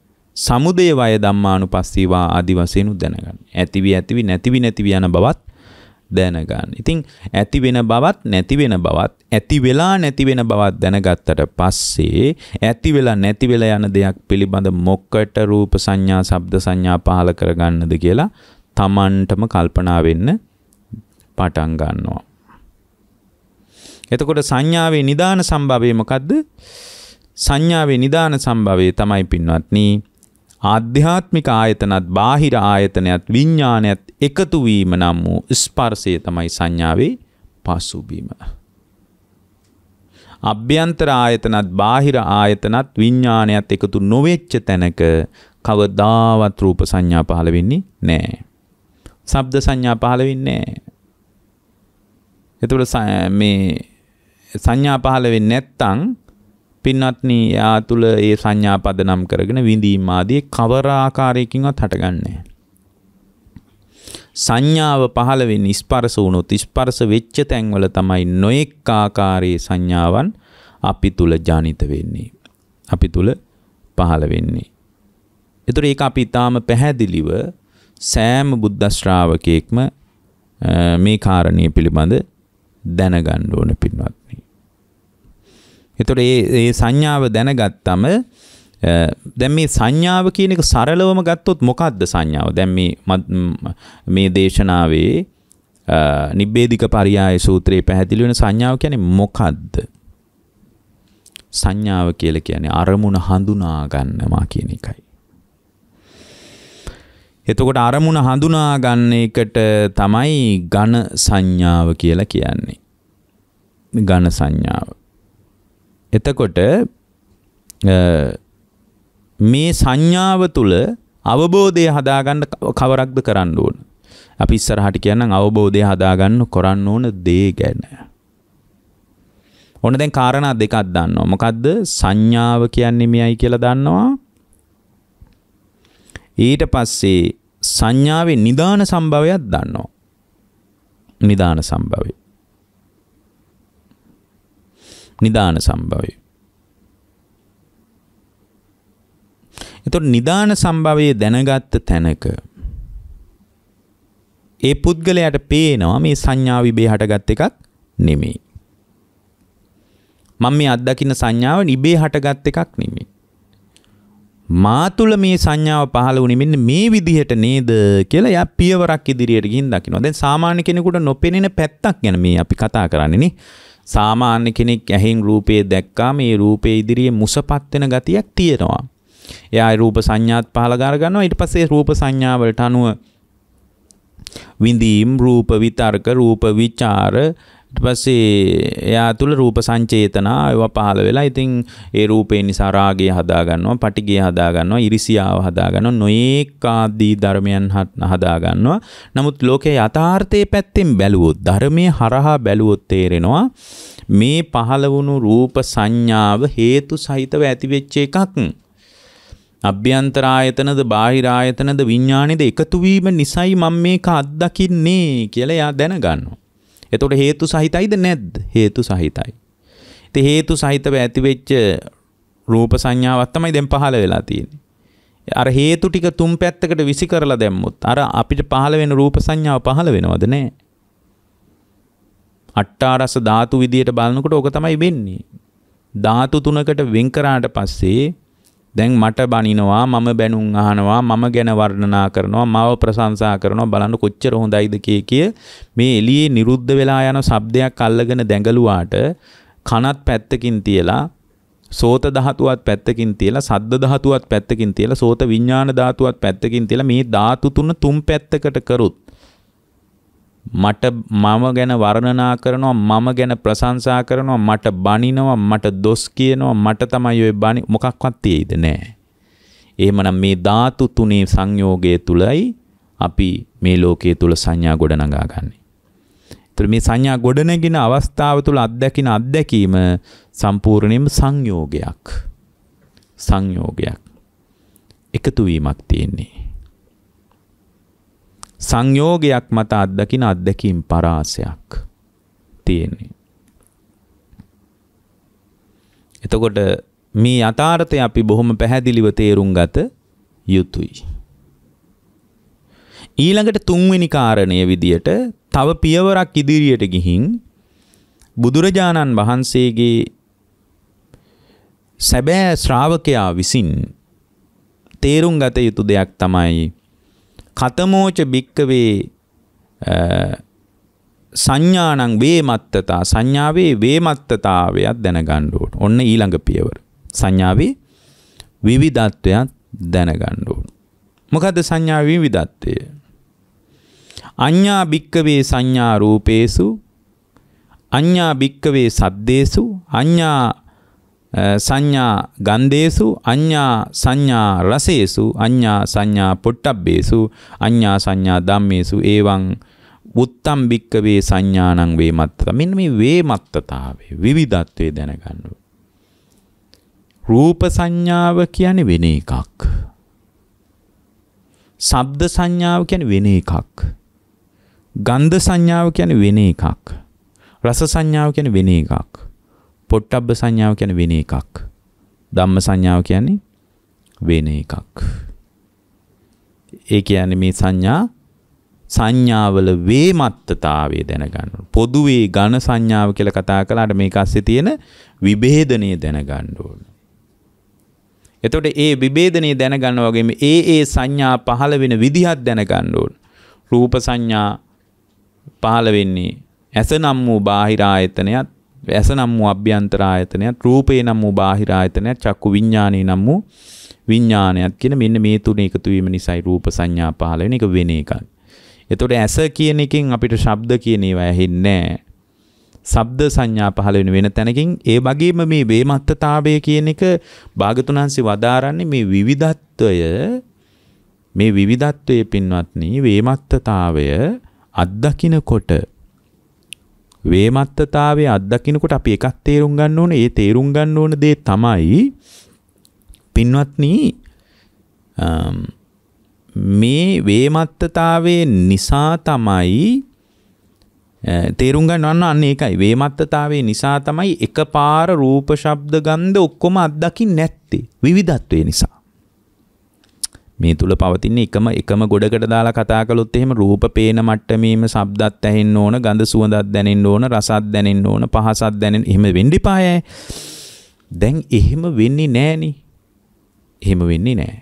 Speaker 1: සමුදේ වය ධම්මානුපස්සීවා ආදි වශයෙන් දැනගන්න. ඇතිවි ඇතිවි නැතිවි නැතිවි යන බවත් දැනගන්න. ඉතින් ඇති වෙන බවත් නැති වෙන බවත් ඇති වෙලා නැති වෙන බවත් දැනගත්තට පස්සේ ඇති වෙලා නැති වෙලා යන දෙයක් පිළිබඳ මොකට රූප සංඥා, ශබ්ද සංඥා පහල කරගන්නද කියලා තමන්ටම කල්පනා වෙන්න පටන් ගන්නවා. එතකොට සංඥාවේ නිදාන සම්භවය මොකද්ද? සංඥාවේ නිදාන සම්භවය තමයි පින්වත්නි ආධ්‍යාත්මික ආයතනත් බාහිර ආයතනයත් විඥානයත් එකතු වීම නම් වූ ස්පර්ශය තමයි සංඥාවේ පසුබිම. අභ්‍යන්තර ආයතනත් බාහිර ආයතනත් විඥානයත් එකතු නොවෙච්ච තැනක කවදාවත් රූප සංඥා පහළ වෙන්නේ නැහැ. ශබ්ද සංඥා පහළ වෙන්නේ නැහැ. එතකොට මේ සංඥා පහළ වෙන්නේ නැත්නම් පින්වත්නි එයා තුල ඒ සංඥා පදනම් කරගෙන විඳීම් ආදී කවර ආකාරයකින්වත් හටගන්නේ සංඥාව පහළ වෙන්නේ ස්පර්ශ වුණොත් ස්පර්ශ වෙච්ච තැන්වල තමයි නොඑක් ආකාරයේ සංඥාවන් අපි තුල ජනිත වෙන්නේ. අපි තුල පහළ වෙන්නේ. ඒතර ඒක අපි ඊටාම පැහැදිලිව සෑම බුද්ධ ශ්‍රාවකයෙක්ම මේ කාරණිය පිළිබඳ දැනගන්න ඕන පින්වත්නි. එතකොට මේ මේ සංඥාව දැනගත්තම දැන් මේ සංඥාව කියන එක සරලවම ගත්තොත් මොකද්ද සංඥාව? දැන් මේ මේ දේශනාවේ නිබ්බේධික පරියාය සූත්‍රයේ පැහැදිලි වෙන සංඥාව කියන්නේ මොකද්ද? සංඥාව කියලා කියන්නේ අරමුණ හඳුනා ගන්නවා කියන එකයි. එතකොට අරමුණ හඳුනා ගන්න එකට තමයි ඝන සංඥාව කියලා කියන්නේ. ඝන සංඥාව. එතකොට මේ සංඥාව තුල අවබෝධය හදාගන්න කවරක්ද කරන්න ඕන. අපි ඉස්සරහට කියන්නම් අවබෝධය හදාගන්න කරන්න ඕන දේ ගැන. ඕන දැන් කාරණා දෙකක් දන්නවා. මොකද්ද? සංඥාව කියන්නේ මෙයයි කියලා දන්නවා. ඊට පස්සේ සංඥාවේ නිදාන සම්භවයක් දන්නවා. නිදාන සම්භවය. නිදාන සම්භවය. එතකොට නිදාන සම්භවයේ දැනගත්ත තැනක ඒ පුද්ගලයාට පේනවා මේ සංඥා විබේ හටගත් එකක් නෙමෙයි. මම මේ අත්දකින්න සංඥාව නිබේ හටගත් එකක් නෙමෙයි. මා තුළ මේ සංඥාව පහළ වුණේ මෙන්න මේ විදිහට නේද කියලා එයා පියවරක් ඉදිරියට ගිහින් දකිනවා. දැන් සාමාන්‍ය කෙනෙකුට නොපෙනෙන පැත්තක් ගැන මේ අපි කතා කරන්නේ නේ. සාමාන්‍ය කෙනෙක් ඇහෙන් රූපයේ දැක්කා මේ රූපයේ ඉදිරියේ මුසපත් වෙන ගතියක් තියෙනවා. එයා රූප සංඥාත් පහළ කර ගන්නවා ඊට පස්සේ රූප සංඥාවලට අනුව විඳීම් රූප විතර්ක රූප විචාර පස්සේ එයා තුළ රූප සංචේතනා ඒවා පහළ වෙලා ඉතින් ඒ රූපේ නිසා රාගය හදාගන්නවා පටිගය හදාගන්නවා ඉරිසියාව හදාගන්නවා නොඒක ආදී ධර්මයන් හදාගන්නවා නමුත් ලෝකේ යථාර්ථයේ පැත්තෙන් බැලුවොත් ධර්මයේ හරහා බැලුවොත් තේරෙනවා මේ පහළ වුණු රූප සංඥාව හේතු සහිතව ඇතිවෙච්ච එකක් අභ්‍යන්තර ආයතනද බාහිර ආයතනද විඥාණයද එකතු වීම නිසයි මම මේක අත්දකින්නේ කියලා එයා දැනගන්නවා එතකොට හේතු සහිතයිද නැද්ද? හේතු සහිතයි. ඉතින් හේතු සහිතව ඇතිවෙච්ච රූප සංඥාවක් තමයි දැන් පහළ වෙලා තියෙන්නේ. අර හේතු ටික තුන් පැත්තකට විසි කරලා දැම්මොත් අර අපිට පහළ වෙන රූප සංඥාව පහළ වෙනවද නැහැ? අට්ටාරස ධාතු විදියට බලනකොට ඕක තමයි වෙන්නේ. ධාතු තුනකට වෙන් කරාට පස්සේ දැන් මට බනිනවා මම බැනුම් අහනවා මම ගැන වර්ණනා කරනවා මාව ප්‍රශංසා කරනවා බලන්න කොච්චර හොඳයිද කිය කිය මේ එළියේ නිරුද්ධ වෙලා යන ශබ්දයක් අල්ලගෙන දැඟලුවාට කනත් පැත්තකින් තියලා සෝත ධාතුවත් පැත්තකින් තියලා සද්ද ධාතුවත් පැත්තකින් තියලා සෝත විඥාන ධාතුවත් පැත්තකින් තියලා මේ ධාතු තුන තුන් පැත්තකට කරොත් මට මම ගැන වර්ණනා කරනවා මම ගැන ප්‍රශංසා කරනවා මට බනිනවා මට දොස් කියනවා මට තමයි ඔය බනි මොකක්වත් තියෙයිද නෑ. එහෙමනම් මේ ධාතු තුනේ සංයෝගය තුලයි අපි මේ ලෝකයේ තුල සංඥා ගොඩනගා ගන්නෙ. ඒතර මේ සංඥා ගොඩනගෙන අවස්ථාව තුල අත්දකින අත්දැකීම සම්පූර්ණයෙන්ම සංයෝගයක්. සංයෝගයක්. එකතු වීමක් තියෙන්නේ. සංයෝගයක් මත අත්දකින අත්දැකීම් පරාසයක් තියෙන්නේ. එතකොට මේ යථාර්ථය අපි බොහොම පැහැදිලිව තේරුම් ගත යුතුයි. ඊළඟට තුන්වෙනි කාරණය විදියට තව පියවරක් ඉදිරියට ගිහින් බුදුරජාණන් වහන්සේගේ සැබෑ ශ්‍රාවකයා විසින් තේරුම් ගත යුතු දෙයක් තමයි කතමෝච භික්කවේ සංඥානං වේමත්තතා සංඥාවේ වේමත්තතාවයක් දැනගන්න ඕන. ඔන්න ඊළඟ පියවර. සංඥාවේ විවිධත්වයක් දැනගන්න ඕන. මොකද සංඥා විවිධත්වය? අඤ්ඤා භික්කවේ සංඥා රූපේසු අඤ්ඤා භික්කවේ සද්දේසු අඤ්ඤා සංඥා ගන්දේසු අඤ්ඤා සංඥා රසේසු අඤ්ඤා සංඥා පොට්ටබ්බේසු අඤ්ඤා සංඥා ධම්මේසු එවං උත්තම් භික්කවේ සංඥානං වේමත්තත මෙන්න මේ වේමත්තතාවේ විවිධත්වයේ දැනගන්න රූප සංඥාව කියන්නේ වෙන එකක් ශබ්ද සංඥාව කියන්නේ වෙන එකක් ගන්ධ සංඥාව කියන්නේ වෙන එකක් රස සංඥාව කියන්නේ වෙන එකක් පොට්ටබ්බ සංඥාව කියන වෙන එකක්. ධම්ම සංඥාව කියන්නේ වෙන එකක්. ඒ කියන්නේ මේ සංඥා සංඥාවල වේමත්තතාවය දැනගන්න. පොදුවේ ඝන සංඥාව කියලා කතා කළාට මේක ඇස්සේ තියෙන විභේදනය දැනගන්න ඕන. එතකොට ඒ විභේදනය දැනගන්න වගේම ඒ ඒ සංඥා පහළ වෙන විදිහත් දැනගන්න ඕන. රූප සංඥා පහළ වෙන්නේ ඇස නම් වූ බාහිර ආයතනයත් ඇස නම් වූ අභ්‍යන්තර ආයතනයත් රූපේ නම් වූ බාහිර ආයතනයත් චක්කු විඥානේ නම් වූ විඥානයත් කියන මෙන්න මේ තුන එකතු වීම නිසායි රූප සංඥා පහළ වෙන එක වෙන එකක්. එතකොට ඇස කියන එකෙන් අපිට ශබ්ද කියන ඒවා ඇහෙන්නේ නැහැ. ශබ්ද සංඥා පහළ වෙන වෙන තැනකින් ඒ වගේම මේ වේමත්තතාවය කියන එක භාගතුන්හන්සේ වදාරන්නේ මේ විවිධත්වය මේ විවිධත්වයේ පින්වත්නි වේමත්තතාවය අත්දකින්නකොට වේමත්තතාවයේ අත්දකින්නකොට අපි එකක් තේරුම් ගන්න ඕනේ. ඒ තේරුම් ගන්න ඕන දේ තමයි පින්වත්නි මේ වේමත්තතාවයේ නිසා තමයි තේරුම් ගන්න අන්න ඒකයි වේමත්තතාවයේ නිසා තමයි එකපාර රූප ශබ්ද ගන්ධ ඔක්කොම අත්දකින් නැත්තේ විවිධත්වයේ නිසා මේ තුල පවතින එකම එකම ගොඩකට දාලා කතා කළොත් එහෙම රූප පේන මට්ටමේම ශබ්දත් ඇහෙන්න ඕන ගඳ සුවඳක් දැනෙන්න ඕන රසක් දැනෙන්න ඕන පහසක් දැනෙන්න එහෙම වෙන්න ඉපායයි දැන් එහෙම වෙන්නේ නැහනේ එහෙම වෙන්නේ නැහැ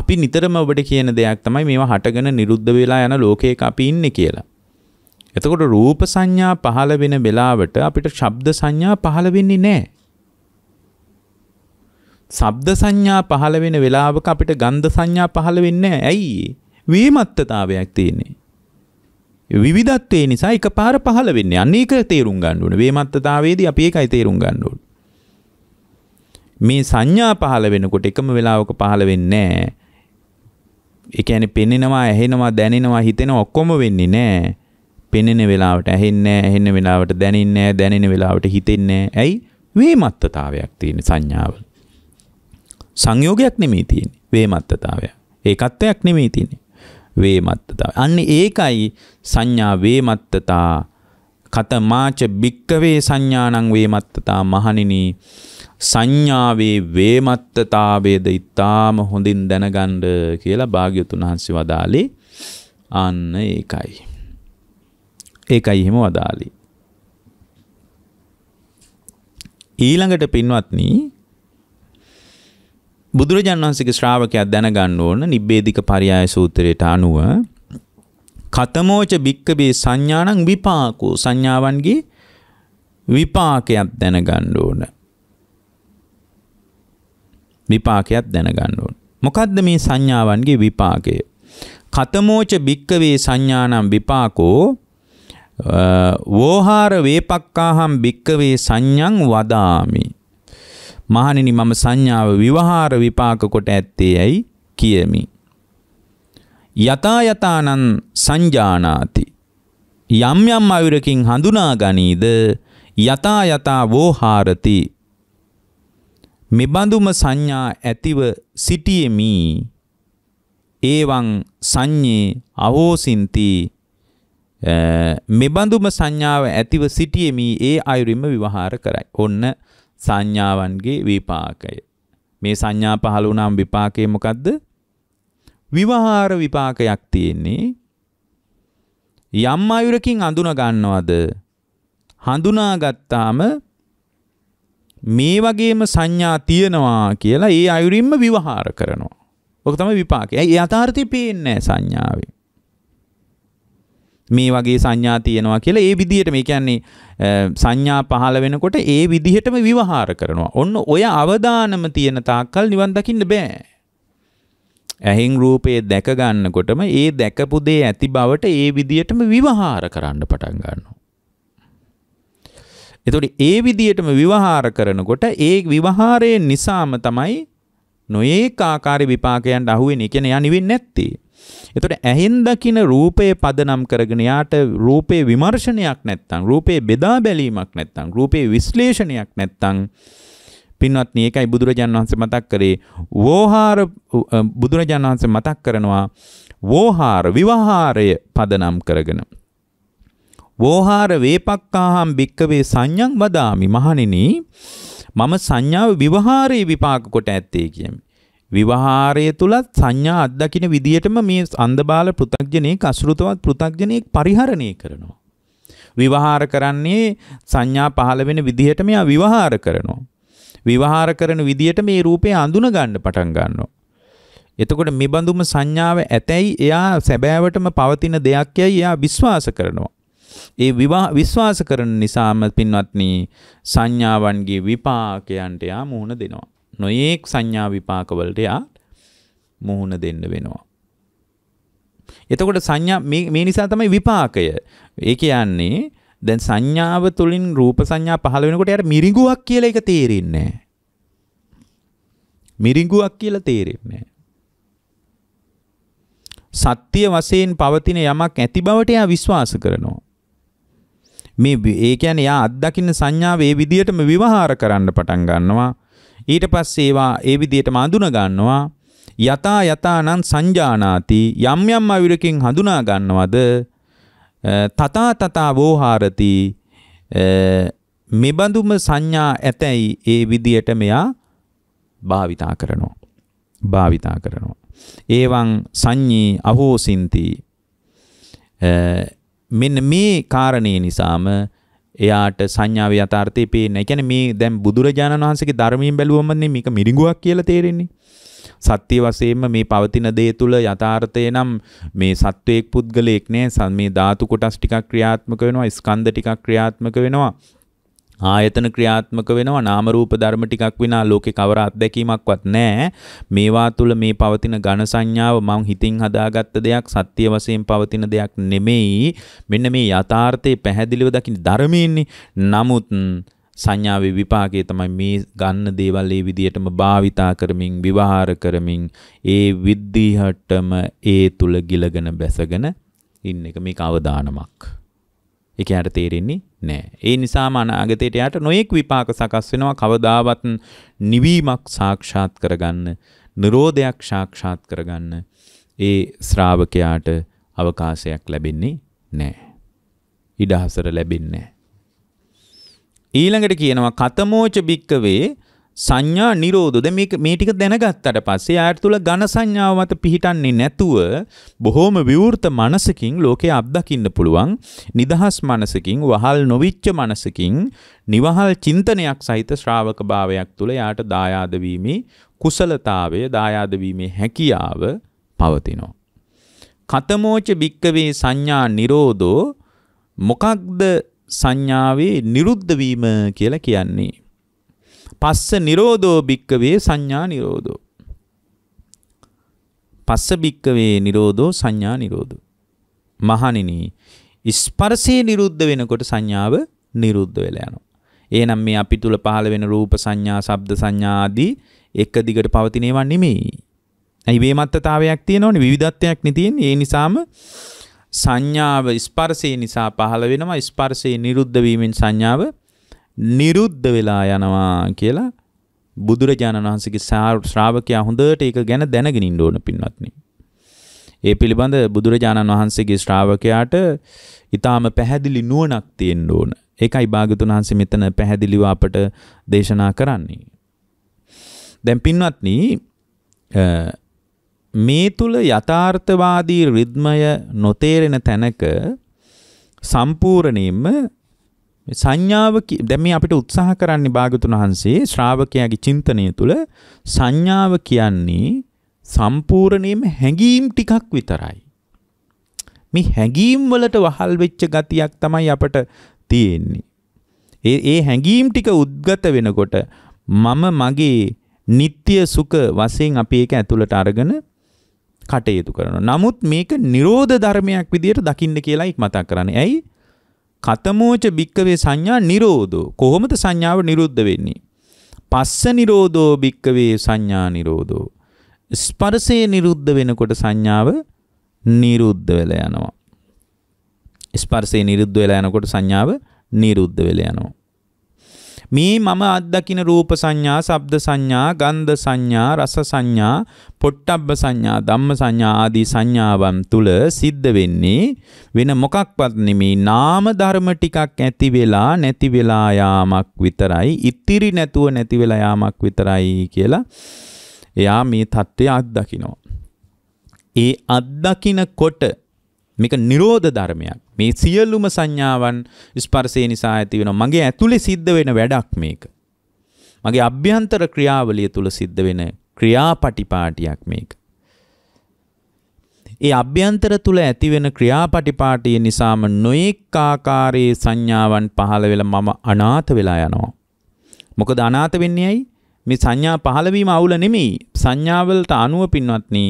Speaker 1: අපි නිතරම ඔබට කියන දෙයක් තමයි මේවා හටගෙන නිරුද්ධ වෙලා යන ලෝකයක අපි ඉන්නේ කියලා එතකොට රූප සංඥා පහළ වෙන වෙලාවට අපිට ශබ්ද සංඥා පහළ වෙන්නේ නැහැ ශබ්ද සංඥා පහළ වෙන වෙලාවක අපිට ගන්ධ සංඥා පහළ වෙන්නේ නැහැ. ඇයි? වේමත්තතාවයක් තියෙන්නේ. විවිධත්වයේ නිසා එකපාර පහළ වෙන්නේ. අනේක තේරුම් ගන්න ඕනේ. වේමත්තතාවයේදී අපි ඒකයි තේරුම් ගන්න ඕනේ. මේ සංඥා පහළ වෙනකොට එකම වෙලාවක පහළ වෙන්නේ නැහැ. ඒ කියන්නේ පෙනෙනවා, ඇහෙනවා, දැනෙනවා, හිතෙනවා ඔක්කොම වෙන්නේ නැහැ. පෙනෙන වෙලාවට ඇහෙන්නේ නැහැ, ඇහෙන වෙලාවට දැනෙන්නේ නැහැ, දැනෙන වෙලාවට හිතෙන්නේ නැහැ. ඇයි? වේමත්තතාවයක් තියෙන සංඥාවල. සංයෝගයක් නෙමේ තියෙන වේමත්තතාවය ඒකත්වයක් නෙමේ තියෙන වේමත්තතාව අන්න ඒකයි සංඥා වේමත්තතා කතමාච භික්කවේ සංඥානං වේමත්තතා මහණෙනි සංඥාවේ වේමත්තතාවේද ඊටාම හොඳින් දැනගන්න කියලා භාග්‍යතුන් වහන්සේ වදාලේ අන්න ඒකයි ඒකයි එහෙම වදාලේ ඊළඟට පින්වත්නි බුදුරජාණන් වහන්සේගේ ශ්‍රාවකයක් දැනගන්න ඕන නිබ්බේධික පරියාය සූත්‍රයට අනුව කතමෝච භික්කබේ සංඥානං විපාකෝ සංඥාවන්ගේ විපාකයක් දැනගන්න ඕන. විපාකයක් දැනගන්න ඕන. මොකද්ද මේ සංඥාවන්ගේ විපාකය? කතමෝච භික්කවේ සංඥානම් විපාකෝ වෝහාර වේපක්කාහම් භික්කවේ සංඥං වදාමි. මහණෙනි මම සංඥාව විවහාර විපාක කොට ඇත්තේ යයි කියමි. යතා යතානං සංජානාති යම් යම් අවිරකින් හඳුනා ගනීද යතා යතා වෝහාරති මෙබඳුම සංඥා ඇතිව සිටියෙමි ඒවං සංඥේ අහෝසින්ති මෙබඳුම සංඥාව ඇතිව සිටියෙමි ඒ අයුරින්ම විවහාර කරයි. ඔන්න සංඥාවන්ගේ විපාකය. මේ සංඥා පහළ වුණාම විපාකය මොකද්ද? විවහාර විපාකයක් තියෙන්නේ. යම් අයුරකින් අඳුන ගන්නවද? හඳුනාගත්තාම මේ වගේම සංඥා තියෙනවා කියලා ඒ අයුරින්ම විවහාර කරනවා. ඔක තමයි විපාකය. ඒ යථාර්ථය පේන්නේ නැහැ සංඥාවේ. මේ වගේ සංඥා තියෙනවා කියලා ඒ විදිහට මේ කියන්නේ සංඥා පහළ වෙනකොට ඒ විදිහටම විවහාර කරනවා. ඔන්න ඔය අවදානම තියෙන තාක්කල් නිවන් දකින්න බෑ. ඇහෙන් රූපේ දැක ගන්නකොටම ඒ දැකපු දේ ඇති බවට ඒ විදිහටම විවහාර කරන්න පටන් ගන්නවා. එතකොට ඒ විදිහටම විවහාර කරනකොට ඒ විවහාරයේ නිසාම තමයි නොයේක ආකාරي විපාකයන්ට අහුවෙන එක නේ යනිවෙන්නේ නැත්තේ. එතකොට ඇහෙන් දකින රූපයේ පදනම් කරගෙන යාට රූපේ විමර්ශනයක් නැත්නම් රූපේ බෙදා බැලීමක් නැත්නම් රූපේ විශ්ලේෂණයක් නැත්නම් පින්වත්නි ඒකයි බුදුරජාණන් වහන්සේ මතක් කරේ වෝහාර බුදුරජාණන් වහන්සේ මතක් කරනවා වෝහාර විවහාරය පදනම් කරගෙන වෝහාර වේපක්කාහම් භික්කවේ සංඥං වදාමි මහණෙනි මම සංඥාව විවහාරයේ විපාක කොට ඇත්තේ කියමි විවහාරය තුලත් සංඥා අත්දකින විදියටම මේ අන්ධබාල පෘථග්ජනෙක් අසෘතවත් පෘථග්ජනෙක් පරිහරණය කරනවා. විවහාර කරන්නේ සංඥා පහළ වෙන විදිහට මෙයා විවහාර කරනවා. විවහාර කරන විදියට මේ රූපය අඳුන ගන්න පටන් ගන්නවා. එතකොට මේ බඳුම සංඥාව ඇතැයි එයා සැබෑවටම පවතින දෙයක් යයි එයා විශ්වාස කරනවා. ඒ විශ්වාස කරන නිසාම පින්වත්නි සංඥාවන්ගේ විපාකයන්ට යා මුහුණ දෙනවා. නොයෙක් සංඥා විපාකවලට යා මුහුණ දෙන්න වෙනවා. එතකොට සංඥා මේ නිසා තමයි විපාකය. ඒ කියන්නේ දැන් සංඥාව තුළින් රූප සංඥා පහළ වෙනකොට යාර මිරිඟුවක් කියලා එක තේරෙන්නේ නැහැ. මිරිඟුවක් කියලා තේරෙන්නේ නැහැ. සත්‍ය වශයෙන් පවතින යමක් ඇති බවට එයා විශ්වාස කරනවා. මේ ඒ කියන්නේ එයා අත්දකින්න සංඥාව ඒ විදිහටම විවහාර කරන්න පටන් ගන්නවා. ඊට පස්සේ ඒවා ඒ විදිහටම අඳුන ගන්නවා යතා යතානං සංජානාති යම් යම් අවිරකින් හඳුනා ගන්නවද තතා තතා වෝහාරති මෙබඳුම සංඥා ඇතැයි ඒ විදියට මෙයා භාවිතා කරනවා භාවිතා කරනවා ඒවං සංඥී අහෝසින්ති මෙන්න මේ කාරණේ නිසාම එයාට සංඥාව යථාර්ථය පේන්නේ. ඒ කියන්නේ මේ දැන් බුදුරජාණන් වහන්සේගේ ධර්මයෙන් බැලුවමනේ මේක මිරිඟුවක් කියලා තේරෙන්නේ. සත්‍ය වශයෙන්ම මේ පවතින දේ තුල යථාර්ථය නම් මේ සත්වයක් පුද්ගලයෙක් නෑ. මේ ධාතු කොටස් ටිකක් ක්‍රියාත්මක වෙනවා, ස්කන්ධ ටිකක් ක්‍රියාත්මක වෙනවා. ආයතන ක්‍රියාත්මක වෙනවා නාම රූප ධර්ම ටිකක් විනා ලෝකේ කවර අත්දැකීමක්වත් නැහැ මේවා තුල මේ පවතින ඝන සංඥාව මං හිතින් හදාගත්ත දෙයක් සත්‍ය වශයෙන් පවතින දෙයක් නෙමෙයි මෙන්න මේ යථාර්ථයේ පැහැදිලිව දකින්න ධර්මයෙන්නේ නමුත් සංඥාවේ විපාකයේ තමයි මේ ගන්න දේවල් ඒ විදිහටම භාවිතා කරමින් විවහාර කරමින් ඒ විද්දිහටම ඒ තුල ගිලගෙන බැසගෙන ඉන්න එක මේක අවදානමක්. ඒක යට තේරෙන්නේ නෑ. ඒ නිසාම අනාගතයට යට නොයෙක් විපාක සකස් වෙනවා කවදාවත් නිවීමක් සාක්ෂාත් කරගන්න, නිරෝධයක් සාක්ෂාත් කරගන්න ඒ ශ්‍රාවකයාට අවකාශයක් ලැබෙන්නේ නෑ. ඉඩහසර ලැබෙන්නේ නෑ. ඊළඟට කියනවා කතමෝච බික්කවේ සංඥා නිරෝධද මේක මේ ටික දැනගත්තට පස්සේ ආයත තුල ඝන සංඥාව මත පිහිටන්නේ නැතුව බොහොම විවෘත මනසකින් ලෝකේ අත්දකින්න පුළුවන් නිදහස් මනසකින් වහල් නොවිච්ච මනසකින් නිවහල් චින්තනයක් සහිත ශ්‍රාවක භාවයක් තුල යාට දායාද වීමේ කුසලතාවය දායාද වීමේ හැකියාව පවතිනවා කතමෝච බික්කවේ සංඥා නිරෝධෝ මොකක්ද සංඥාවේ නිරුද්ධ වීම කියලා කියන්නේ පස්ස නිරෝධෝ භික්කවේ සංඥා නිරෝධෝ. පස්ස භික්කවේ නිරෝධෝ සංඥා නිරෝධෝ. මහණෙනි ස්පර්ශේ නිරුද්ධ වෙනකොට සංඥාව නිරුද්ධ වෙලා යනවා. එහෙනම් මේ අපි තුල පහළ වෙන රූප සංඥා, ශබ්ද සංඥා ආදී එක දිගට පවතින ඒවා නෙමෙයි. ඇයි මේ මත්තතාවයක් තියෙනවනේ විවිධත්වයක් නේ තියෙන්නේ. ඒ නිසාම සංඥාව ස්පර්ශය නිසා පහළ වෙනවා. ස්පර්ශය නිරුද්ධ වීමෙන් සංඥාව නිරුද්ධ වෙලා යනවා කියලා බුදුරජාණන් වහන්සේගේ ශ්‍රාවකයා හොඳට ඒක ගැන දැනගෙන ඉන්න ඕන පින්වත්නි. ඒ පිළිබඳ බුදුරජාණන් වහන්සේගේ ශ්‍රාවකයාට ඊටාම පැහැදිලි නුවණක් තියෙන්න ඕන. ඒකයි භාගතුන් වහන්සේ මෙතන පැහැදිලිව අපට දේශනා කරන්නේ. දැන් පින්වත්නි මේ තුල යථාර්ථවාදී රිද්මය නොතේරෙන තැනක සම්පූර්ණයෙන්ම සංඥාව දැන් මේ අපිට උත්සාහ කරන්නේ භාගතුන් වහන්සේ ශ්‍රාවකයාගේ චින්තනය තුළ සංඥාව කියන්නේ සම්පූර්ණයෙන්ම හැඟීම් ටිකක් විතරයි. මේ හැඟීම් වලට වහල් වෙච්ච ගතියක් තමයි අපට තියෙන්නේ. ඒ ඒ හැඟීම් ටික උද්ගත වෙනකොට මම මගේ නিত্য සුඛ වශයෙන් අපි ඒක ඇතුළට අරගෙන කටයුතු කරනවා. නමුත් මේක Nirodha ධර්මයක් විදියට දකින්න කියලායි මතක් කරන්නේ. ඇයි? කතමෝච භික්කවේ සංඥා නිරෝධෝ කොහොමද සංඥාව නිරුද්ධ වෙන්නේ පස්ස නිරෝධෝ භික්කවේ සංඥා නිරෝධෝ ස්පර්ශයේ නිරුද්ධ වෙනකොට සංඥාව නිරුද්ධ වෙලා යනවා ස්පර්ශයේ නිරුද්ධ වෙලා යනකොට සංඥාව නිරුද්ධ වෙලා යනවා මේ මම අත්දකින රූප සංඥා, ශබ්ද සංඥා, ගන්ධ සංඥා, රස සංඥා, පොට්ටබ්බ සංඥා, ධම්ම සංඥා ආදී සංඥාවන් තුල සිද්ධ වෙන්නේ වෙන මොකක්වත් නෙමේ නාම ධර්ම ටිකක් ඇති වෙලා නැති වෙලා යාමක් විතරයි, ඉතිරි නැතුව නැති වෙලා යාමක් විතරයි කියලා එයා මේ தත්ත්වය අත්දකිනවා. ඒ අත්දකින කොට මේක නිරෝධ ධර්මයක්. මේ සියලුම සංඥාවන් ස්පර්ශය නිසා ඇති වෙනවා. මගේ ඇතුලේ සිද්ධ වෙන වැඩක් මේක. මගේ අභ්‍යන්තර ක්‍රියාවලිය තුල සිද්ධ වෙන ක්‍රියාපටිපාටියක් මේක. ඒ අභ්‍යන්තර තුල ඇති වෙන ක්‍රියාපටිපාටිය නිසාම නොඑක් ආකාරයේ සංඥාවන් පහළ වෙලා මම අනාථ වෙලා යනවා. මොකද අනාථ වෙන්නේ ඇයි? මේ සංඥා පහළවීම අවුල නෙමෙයි සංඥාවලට අනුව පින්වත්නි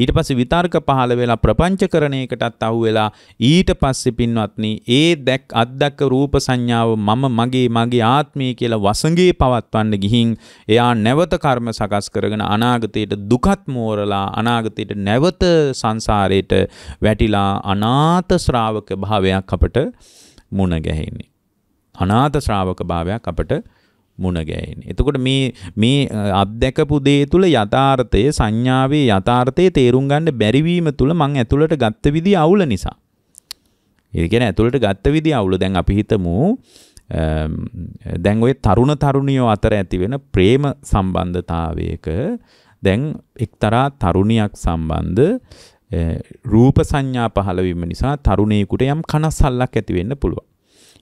Speaker 1: ඊට පස්සේ විතර්ක පහළ වෙලා ප්‍රපංචකරණයකටත් අහු වෙලා ඊට පස්සේ පින්වත්නි ඒ දැක් අද්දක්ක රූප සංඥාව මම මගේ මගේ ආත්මය කියලා වසඟේ පවත්වන්න ගිහින් එයා නැවත කර්ම සකස් කරගෙන අනාගතයට දුකත් මෝරලා අනාගතයට නැවත සංසාරයට වැටිලා අනාථ ශ්‍රාවක භාවයක් අපට මුණ ගැහෙන්නේ අනාථ ශ්‍රාවක භාවයක් අපට මුණගැයින්. එතකොට මේ මේ අත්දැකපු දේ තුළ යථාර්ථය සංඥාවේ යථාර්ථය තේරුම් ගන්න බැරිවීම තුළ මං ඇතුළට ගත්ත විදි අවුල නිසා. ඒ කියන්නේ ඇතුළට ගත්ත විදි අවුල දැන් අපි හිතමු දැන් ওই තරුණ තරුණියෝ අතර ඇති වෙන ප්‍රේම සම්බන්ධතාවයක දැන් එක්තරා තරුණියක් සම්බන්ධ රූප සංඥා පහළ වීම නිසා තරුණයෙකුට යම් කනස්සල්ලක් ඇති වෙන්න පුළුවන්.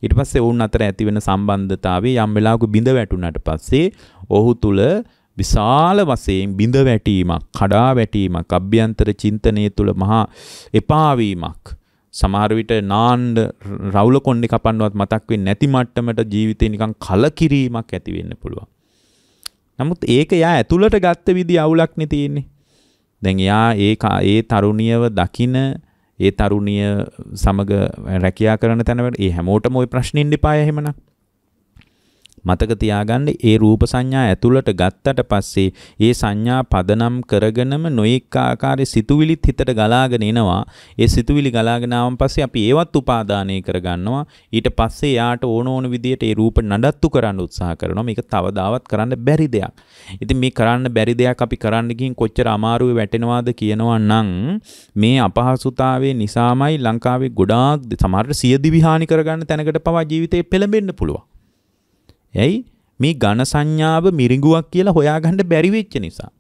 Speaker 1: ඊට පස්සේ ඔවුන් අතර ඇතිවෙන සම්බන්ධතාවය යම් වෙලාවක බිඳ වැටුණාට පස්සේ ඔහු තුල විශාල වශයෙන් බිඳ වැටීමක්, කඩා වැටීමක්, අභ්‍යන්තර චින්තනයේ තුල මහා එපාවීමක් සමහර විට නාන්න රවුල කොණ්ඩේ කපන්නවත් මතක් වෙන්නේ නැති මට්ටමට ජීවිතේ නිකන් කලකිරීමක් ඇති වෙන්න පුළුවන්. නමුත් ඒක යා ඇතුළට ගත්ත විදි අවුලක් නේ තියෙන්නේ. දැන් යා ඒ ඒ තරුණියව දකින ඒ තරුණිය සමග රැකයා කරන තැනවට ඒ හැමෝටම ওই ප්‍රශ්නින් ඩිපාය එහෙමනම් මතක තියාගන්න ඒ රූප සංඥා ඇතුළට ගත්තට පස්සේ ඒ සංඥා පදනම් කරගෙනම නොඑක ආකාරයේ සිතුවිලිත් හිතට ගලාගෙන එනවා ඒ සිතුවිලි ගලාගෙන ආවන් පස්සේ අපි ඒවත් උපාදානය කරගන්නවා ඊට පස්සේ යාට ඕන ඕන විදියට ඒ රූප නඩත්තු කරන්න උත්සාහ කරනවා මේක තවදාවත් කරන්න බැරි දෙයක් ඉතින් මේ කරන්න බැරි දෙයක් අපි කරන්න ගිහින් කොච්චර අමාරුවේ වැටෙනවාද කියනවා නම් මේ අපහසුතාවයේ නිසාමයි ලංකාවේ ගොඩාක් සමහර සියදිවිහානි කරගන්න තැනකට පවා ජීවිතේ පෙළඹෙන්න පුළුවන් ඇයි මේ ඝන සංඥාව මිරිඟුවක් කියලා හොයාගන්න බැරි වෙච්ච නිසා.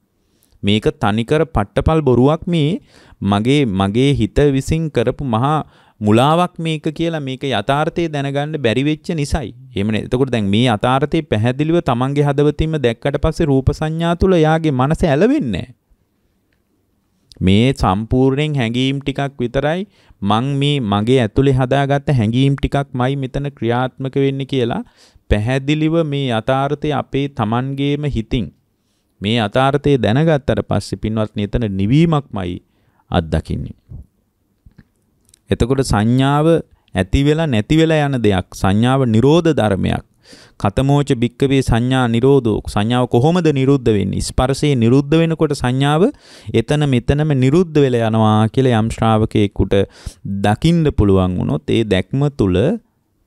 Speaker 1: මේක තනිකර පට්ටපල් බොරුවක් මේ මගේ මගේ හිත විසින් කරපු මහා මුලාවක් මේක කියලා මේක යථාර්ථය දැනගන්න බැරි වෙච්ච නිසායි. එහෙමනේ. එතකොට දැන් මේ යථාර්ථය පැහැදිලිව තමන්ගේ හදවතින්ම දැක්කට පස්සේ රූප සංඥා තුල එයාගේ මනස ඇලවෙන්නේ මේ සම්පූර්ණයෙන් හැඟීම් ටිකක් විතරයි මං මේ මගේ ඇතුලේ හදාගත්ත හැඟීම් ටිකක්මයි මෙතන ක්‍රියාත්මක වෙන්නේ කියලා පැහැදිලිව මේ යථාර්ථය අපේ Tamanගේම හිතින් මේ යථාර්ථය දැනගත්තට පස්සේ පින්වත්නි එතන නිවීමක්මයි අත්දකින්නේ. එතකොට සංඥාව ඇති වෙලා නැති වෙලා යන දෙයක් සංඥාව නිරෝධ ධර්මයක්. කතමෝච භික්කවේ සංඥා නිරෝධෝ සංඥාව කොහොමද නිරුද්ධ වෙන්නේ? ස්පර්ශයේ නිරුද්ධ වෙනකොට සංඥාව එතන මෙතනම නිරුද්ධ වෙලා යනවා කියලා යම් ශ්‍රාවකයෙකුට දකින්න පුළුවන් වුණොත් ඒ දැක්ම තුළ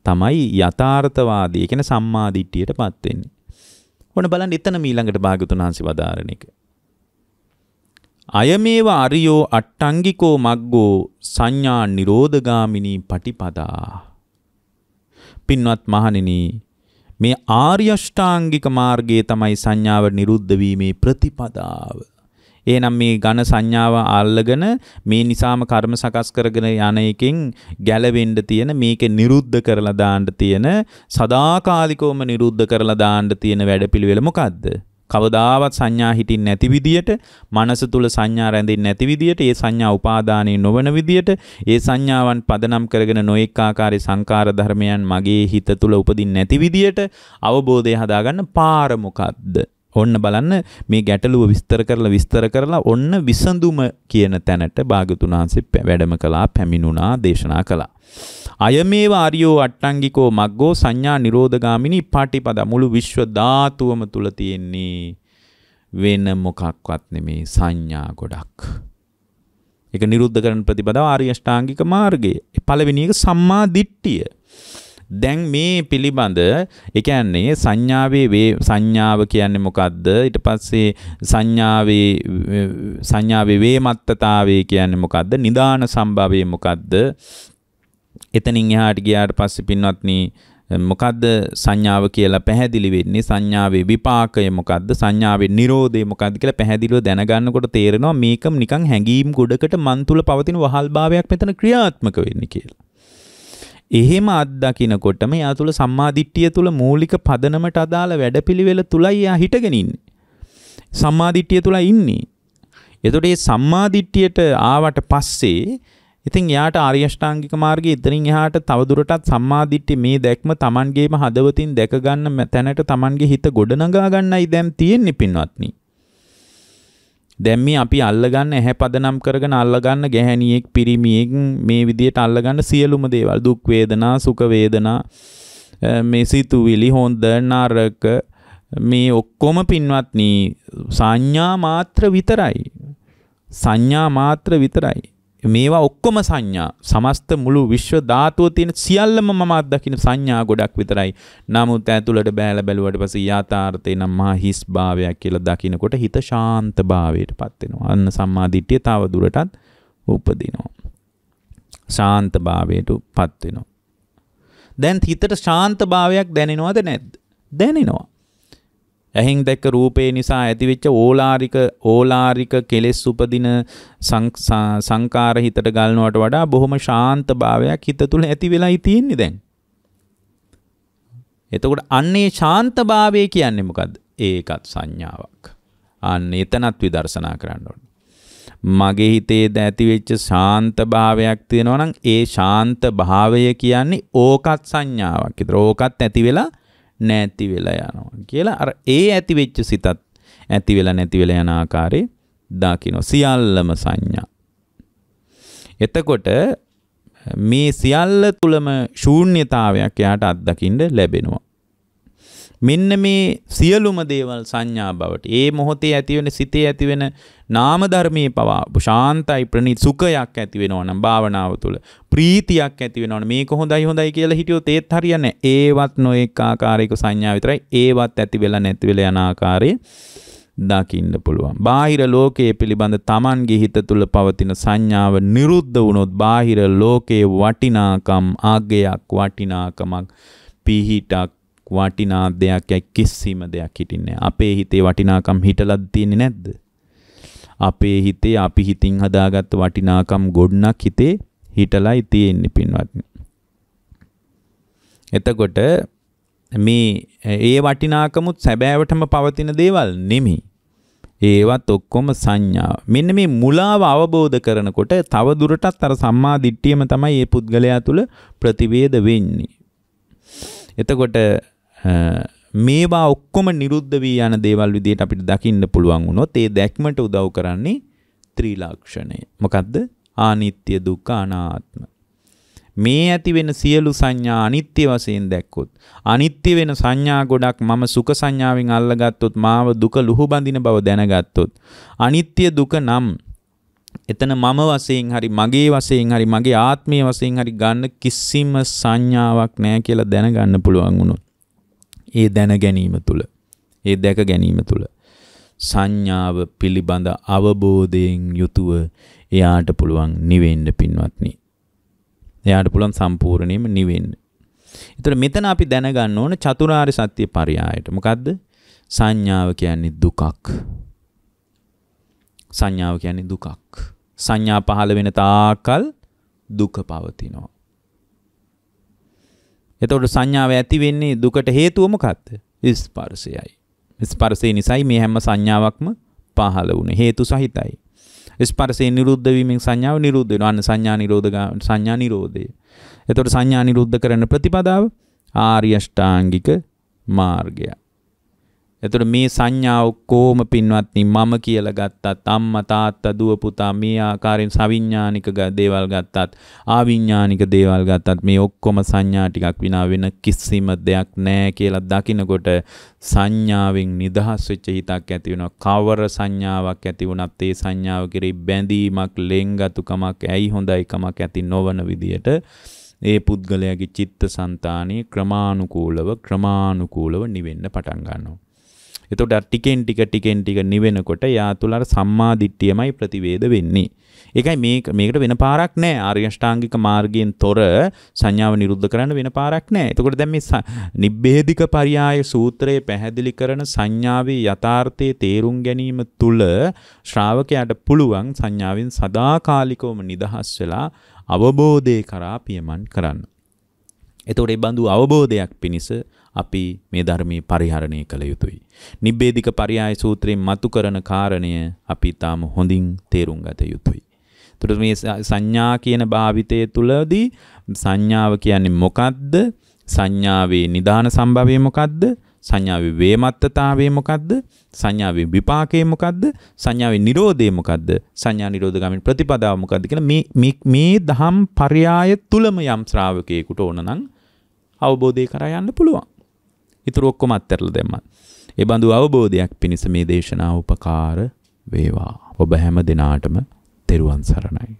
Speaker 1: තමයි යථාර්ථවාදී කියන සම්මාදිට්ඨියටපත් වෙන්නේ. ඔන්න බලන්න එතන මීළඟට භාග්‍යතුන් වහන්සේ වදාරණ එක. අයමේව අරියෝ අට්ටංගිකෝ මග්ගෝ සංඥා නිරෝධගාමිනී පටිපදා. පින්වත් මහණෙනි මේ ආර්ය අෂ්ටාංගික මාර්ගයේ තමයි සංඥාව නිරුද්ධ වීමේ ප්‍රතිපදාව. එහෙනම් මේ ඝන සංඥාව අල්ලගෙන මේ නිසාම කර්ම සකස් කරගෙන යන එකෙන් ගැලවෙන්න තියෙන මේකේ නිරුද්ධ කරලා දාන්න තියෙන සදාකාලිකවම නිරුද්ධ කරලා දාන්න තියෙන වැඩපිළිවෙල මොකද්ද? කවදාවත් සංඥා හිටින් නැති විදියට මනස තුල සංඥා රැඳෙන්නේ නැති විදියට ඒ සංඥා උපාදානේ නොවන විදියට ඒ සංඥාවන් පදනම් කරගෙන නොඑක ආකාරයේ සංකාර ධර්මයන් මගේ හිත තුල උපදින්නේ නැති විදියට අවබෝධය හදාගන්න පාර මොකද්ද ඔන්න බලන්න මේ ගැටලුව විස්තර කරලා විස්තර කරලා ඔන්න විසඳුම කියන තැනට භාගතුන් වහන්සේ වැඩම කළා පැමිණුණා දේශනා කළා. අයමේව ආර්යෝ අට්ටංගිකෝ මග්ගෝ සංඥා නිරෝධගාමිනී පාටිපද මුළු විශ්ව ධාතුවම තුල තියෙන්නේ වෙන මොකක්වත් නෙමේ සංඥා ගොඩක්. ඒක නිරුද්ධ කරන ප්‍රතිපදාව ආර්ය අෂ්ටාංගික මාර්ගය. පළවෙනි එක සම්මා දිට්ඨිය. දැන් මේ පිළිබඳ ඒ කියන්නේ සංඥාවේ වේ සංඥාව කියන්නේ මොකද්ද? ඊට පස්සේ සංඥාවේ සංඥාවේ වේමත්තතාවය කියන්නේ මොකද්ද? නිදාන සම්භවය මොකද්ද? එතනින් එහාට ගියාට පස්සේ පින්වත්නි මොකද්ද සංඥාව කියලා පැහැදිලි වෙන්නේ සංඥාවේ විපාකය මොකද්ද සංඥාවේ නිරෝධය මොකද්ද කියලා පැහැදිලිව දැනගන්නකොට තේරෙනවා මේක නිකන් හැඟීම් ගොඩකට මන් තුල පවතින වහල්භාවයක් මෙතන ක්‍රියාත්මක වෙන්නේ කියලා. එහෙම අත්දකිනකොටම එයා තුල සම්මාදිට්ඨිය තුල මූලික පදනමට අදාළ වැඩපිළිවෙල තුලයි එයා හිටගෙන ඉන්නේ. සම්මාදිට්ඨිය තුලයි ඉන්නේ. එතකොට මේ සම්මාදිට්ඨියට ආවට පස්සේ ඉතින් එයාට ආර්ය අෂ්ටාංගික මාර්ගයේ ඉතින් එහාට තවදුරටත් සම්මාදිට්ඨිය මේ දැක්ම Tamanගේම හදවතින් දැක ගන්න තැනට Tamanගේ හිත ගොඩනගා ගන්නයි දැන් තියෙන්නේ පින්වත්නි. දැන් මේ අපි අල්ලගන්න ඇහැ පදනම් කරගෙන අල්ලගන්න ගැහැණියෙක් පිරිමියෙක් මේ විදියට අල්ලගන්න සියලුම දේවල් දුක් වේදනා සුඛ වේදනා මේ සිතුවිලි හොඳ නරක මේ ඔක්කොම පින්වත්නි සංඥා මාත්‍ර විතරයි සංඥා මාත්‍ර විතරයි මේවා ඔක්කොම සංඥා සමස්ත මුළු විශ්ව ධාතුව තියෙන සියල්ලම මම අත්දකින සංඥා ගොඩක් විතරයි. නමුත් ඇතුළට බෑලා බැලුවට පස්සේ යථාර්ථේ නම් මහා හිස් භාවයක් කියලා දකිනකොට හිත ශාන්ත භාවයටපත් වෙනවා. අන්න සම්මා දිට්ඨිය තව දුරටත් උපදිනවා. ශාන්ත භාවයටපත් වෙනවා. දැන් හිතට ශාන්ත භාවයක් දැනෙනවද නැද්ද? දැනෙනවා. ඇහෙන් දැක්ක රූපේ නිසා ඇතිවෙච්ච ඕලාරික ඕලාරික කෙලෙස් උපදින සංකාර හිතට ගල්නවට වඩා බොහොම ශාන්ත භාවයක් හිත තුළ ඇති වෙලායි තියෙන්නේ දැන්. එතකොට අන්නේ ශාන්ත භාවය කියන්නේ මොකද්ද? ඒකත් සංඥාවක්. අන්න එතනත් විදර්ශනා කරන්න ඕනේ. මගේ හිතේ ඇතිවෙච්ච ශාන්ත භාවයක් තියෙනවා නම් ඒ ශාන්ත භාවය කියන්නේ ඕකත් සංඥාවක්. ඒතර ඕකත් ඇති වෙලා නැති වෙලා යනවා කියලා අර ඒ ඇති වෙච්ච සිතත් ඇති වෙලා නැති වෙලා යන ආකාරයේ දකින්න සියල්ලම සංඥා. එතකොට මේ සියල්ල තුලම ශූන්‍යතාවයක් එයාට අත්දකින්න ලැබෙනවා. මෙන්න මේ සියලුම දේවල් සංඥා බවට ඒ මොහොතේ ඇතිවෙන සිතේ ඇතිවෙන නාම ධර්මයේ පවා ශාන්තයි ප්‍රණීත සුඛයක් ඇති වෙනවා නම් භාවනාව තුළ ප්‍රීතියක් ඇති වෙනවා නම් මේක හොඳයි හොඳයි කියලා හිටියොත් ඒත් හරියන්නේ ඒවත් නොඑක ආකාරයක සංඥා විතරයි ඒවත් ඇති වෙලා නැති වෙලා යන ආකාරයේ දකින්න පුළුවන්. බාහිර ලෝකයේ පිළිබඳ Tamanගේ හිත තුළ පවතින සංඥාව නිරුද්ධ වුණොත් බාහිර ලෝකයේ වටිනාකම් ආගයක් වටිනාකමක් පිහිටක් වටිනා දෙයක් යයි කිසිම දෙයක් හිටින්නේ අපේ හිතේ වටිනාකම් හිටලද තියෙන්නේ නැද්ද අපේ හිතේ අපි හිතින් හදාගත්ත වටිනාකම් ගොඩනක් හිතේ හිටලයි තියෙන්නේ පින්වත්නි එතකොට මේ ඒ වටිනාකමුත් සැබෑවටම පවතින දේවල් නෙමෙයි ඒවත් ඔක්කොම සංඥාව. මෙන්න මේ මුලාව අවබෝධ කරනකොට තව දුරටත් අර සම්මා දිට්ඨියම තමයි මේ පුද්ගලයා තුල ප්‍රතිවේද වෙන්නේ. එතකොට මේවා ඔක්කොම නිරුද්ධ වී යන දේවල් විදිහට අපිට දකින්න පුළුවන් වුණොත් ඒ දැක්මට උදව් කරන්නේ ත්‍රිලක්ෂණය. මොකද්ද? ආනිත්‍ය දුක්ඛ අනාත්ම. මේ ඇති වෙන සියලු සංඥා අනිත්‍ය වශයෙන් දැක්කොත් අනිත්‍ය වෙන සංඥා ගොඩක් මම සුඛ සංඥාවෙන් අල්ලගත්තොත් මාව දුක ලුහු බඳින බව දැනගත්තොත් අනිත්‍ය දුක නම් එතන මම වශයෙන් හරි මගේ වශයෙන් හරි මගේ ආත්මය වශයෙන් හරි ගන්න කිසිම සංඥාවක් නැහැ කියලා දැනගන්න පුළුවන් වුණොත් ඒ දැන ගැනීම තුළ ඒ දැක ගැනීම තුළ සංඥාව පිළිබඳ අවබෝධයෙන් යුතුව එයාට පුළුවන් නිවෙන්න පින්වත්නි. එයාට පුළුවන් සම්පූර්ණයෙන්ම නිවෙන්න. ඒතර මෙතන අපි දැනගන්න ඕන චතුරාර්ය සත්‍ය පරයායට. මොකද්ද? සංඥාව කියන්නේ දුකක්. සංඥාව කියන්නේ දුකක්. සංඥා පහළ වෙන තාකල් දුක පවතිනවා. එතකොට සංඥාව ඇති වෙන්නේ දුකට හේතුව මොකක්ද? ස්පර්ශයයි. ස්පර්ශය නිසායි මේ හැම සංඥාවක්ම පහළ වුනේ හේතු සහිතයි. ස්පර්ශය නිරුද්ධ වීමෙන් සංඥාව නිරුද්ධ වෙනවා. අන්න සංඥා නිරෝධ සංඥා නිරෝධය. එතකොට සංඥා නිරුද්ධ කරන ප්‍රතිපදාව ආර්ය ෂ්ටාංගික මාර්ගයයි. එතකොට මේ සංඥාව කොහොම පින්වත්නි මම කියලා ගත්තත් අම්මා තාත්තා දුව පුතා මේ ආකාරයෙන් සවිඥානික දේවල් ගත්තත් ආවිඥානික දේවල් ගත්තත් මේ ඔක්කොම සංඥා ටිකක් විනා වෙන කිසිම දෙයක් නැහැ කියලා දකිනකොට සංඥාවෙන් නිදහස් වෙච්ච හිතක් ඇති වෙනවා කවර සංඥාවක් ඇති වුණත් ඒ සංඥාව කෙරෙහි බැඳීමක් ලෙන්ගතුකමක් ඇයි හොඳයි කමක් ඇති නොවන විදියට ඒ පුද්ගලයාගේ චිත්ත સંතාණී ක්‍රමානුකූලව ක්‍රමානුකූලව නිවෙන්න පටන් ගන්නවා එතකොට ටිකෙන් ටික ටිකෙන් ටික නිවෙනකොට යා තුල අර සම්මාදිට්ඨියමයි ප්‍රතිවේද වෙන්නේ. ඒකයි මේක මේකට වෙන පාරක් නැහැ. ආර්ය අෂ්ටාංගික මාර්ගයෙන් තොර සංඥාව නිරුද්ධ කරන්න වෙන පාරක් නැහැ. එතකොට දැන් මේ නිබ්බේධික පරියාය සූත්‍රයේ පැහැදිලි කරන සංඥාවේ යථාර්ථයේ තේරුම් ගැනීම තුල ශ්‍රාවකයාට පුළුවන් සංඥාවෙන් සදාකාලිකවම නිදහස් වෙලා අවබෝධය කරා පියමන් කරන්න. එතකොට මේ බඳු අවබෝධයක් පිණිස අපි මේ ධර්මයේ පරිහරණය කළ යුතුයි. නිබ්බේධික පරියාය සූත්‍රයෙන් මතු කරන කාරණය අපි තාම හොඳින් තේරුම් ගත යුතුයි. එතකොට මේ සංඥා කියන භාවිතය තුළදී සංඥාව කියන්නේ මොකද්ද? සංඥාවේ නිදාන සම්භවය මොකද්ද? සංඥාවේ වේමත්තතාවය මොකද්ද? සංඥාවේ විපාකය මොකද්ද? සංඥාවේ නිරෝධය මොකද්ද? සංඥා නිරෝධගාමී ප්‍රතිපදාව මොකද්ද කියලා මේ මේ මේ දහම් පරයය තුලම යම් ශ්‍රාවකයෙකුට ඕන නම් අවබෝධය කරා යන්න පුළුවන්. ඉතුරු ඔක්කොම අත්හැරලා දැම්මා. ඒ බඳු අවබෝධයක් පිණිස මේ දේශනාව උපකාර වේවා. ඔබ හැම දිනාටම තෙරුවන් සරණයි.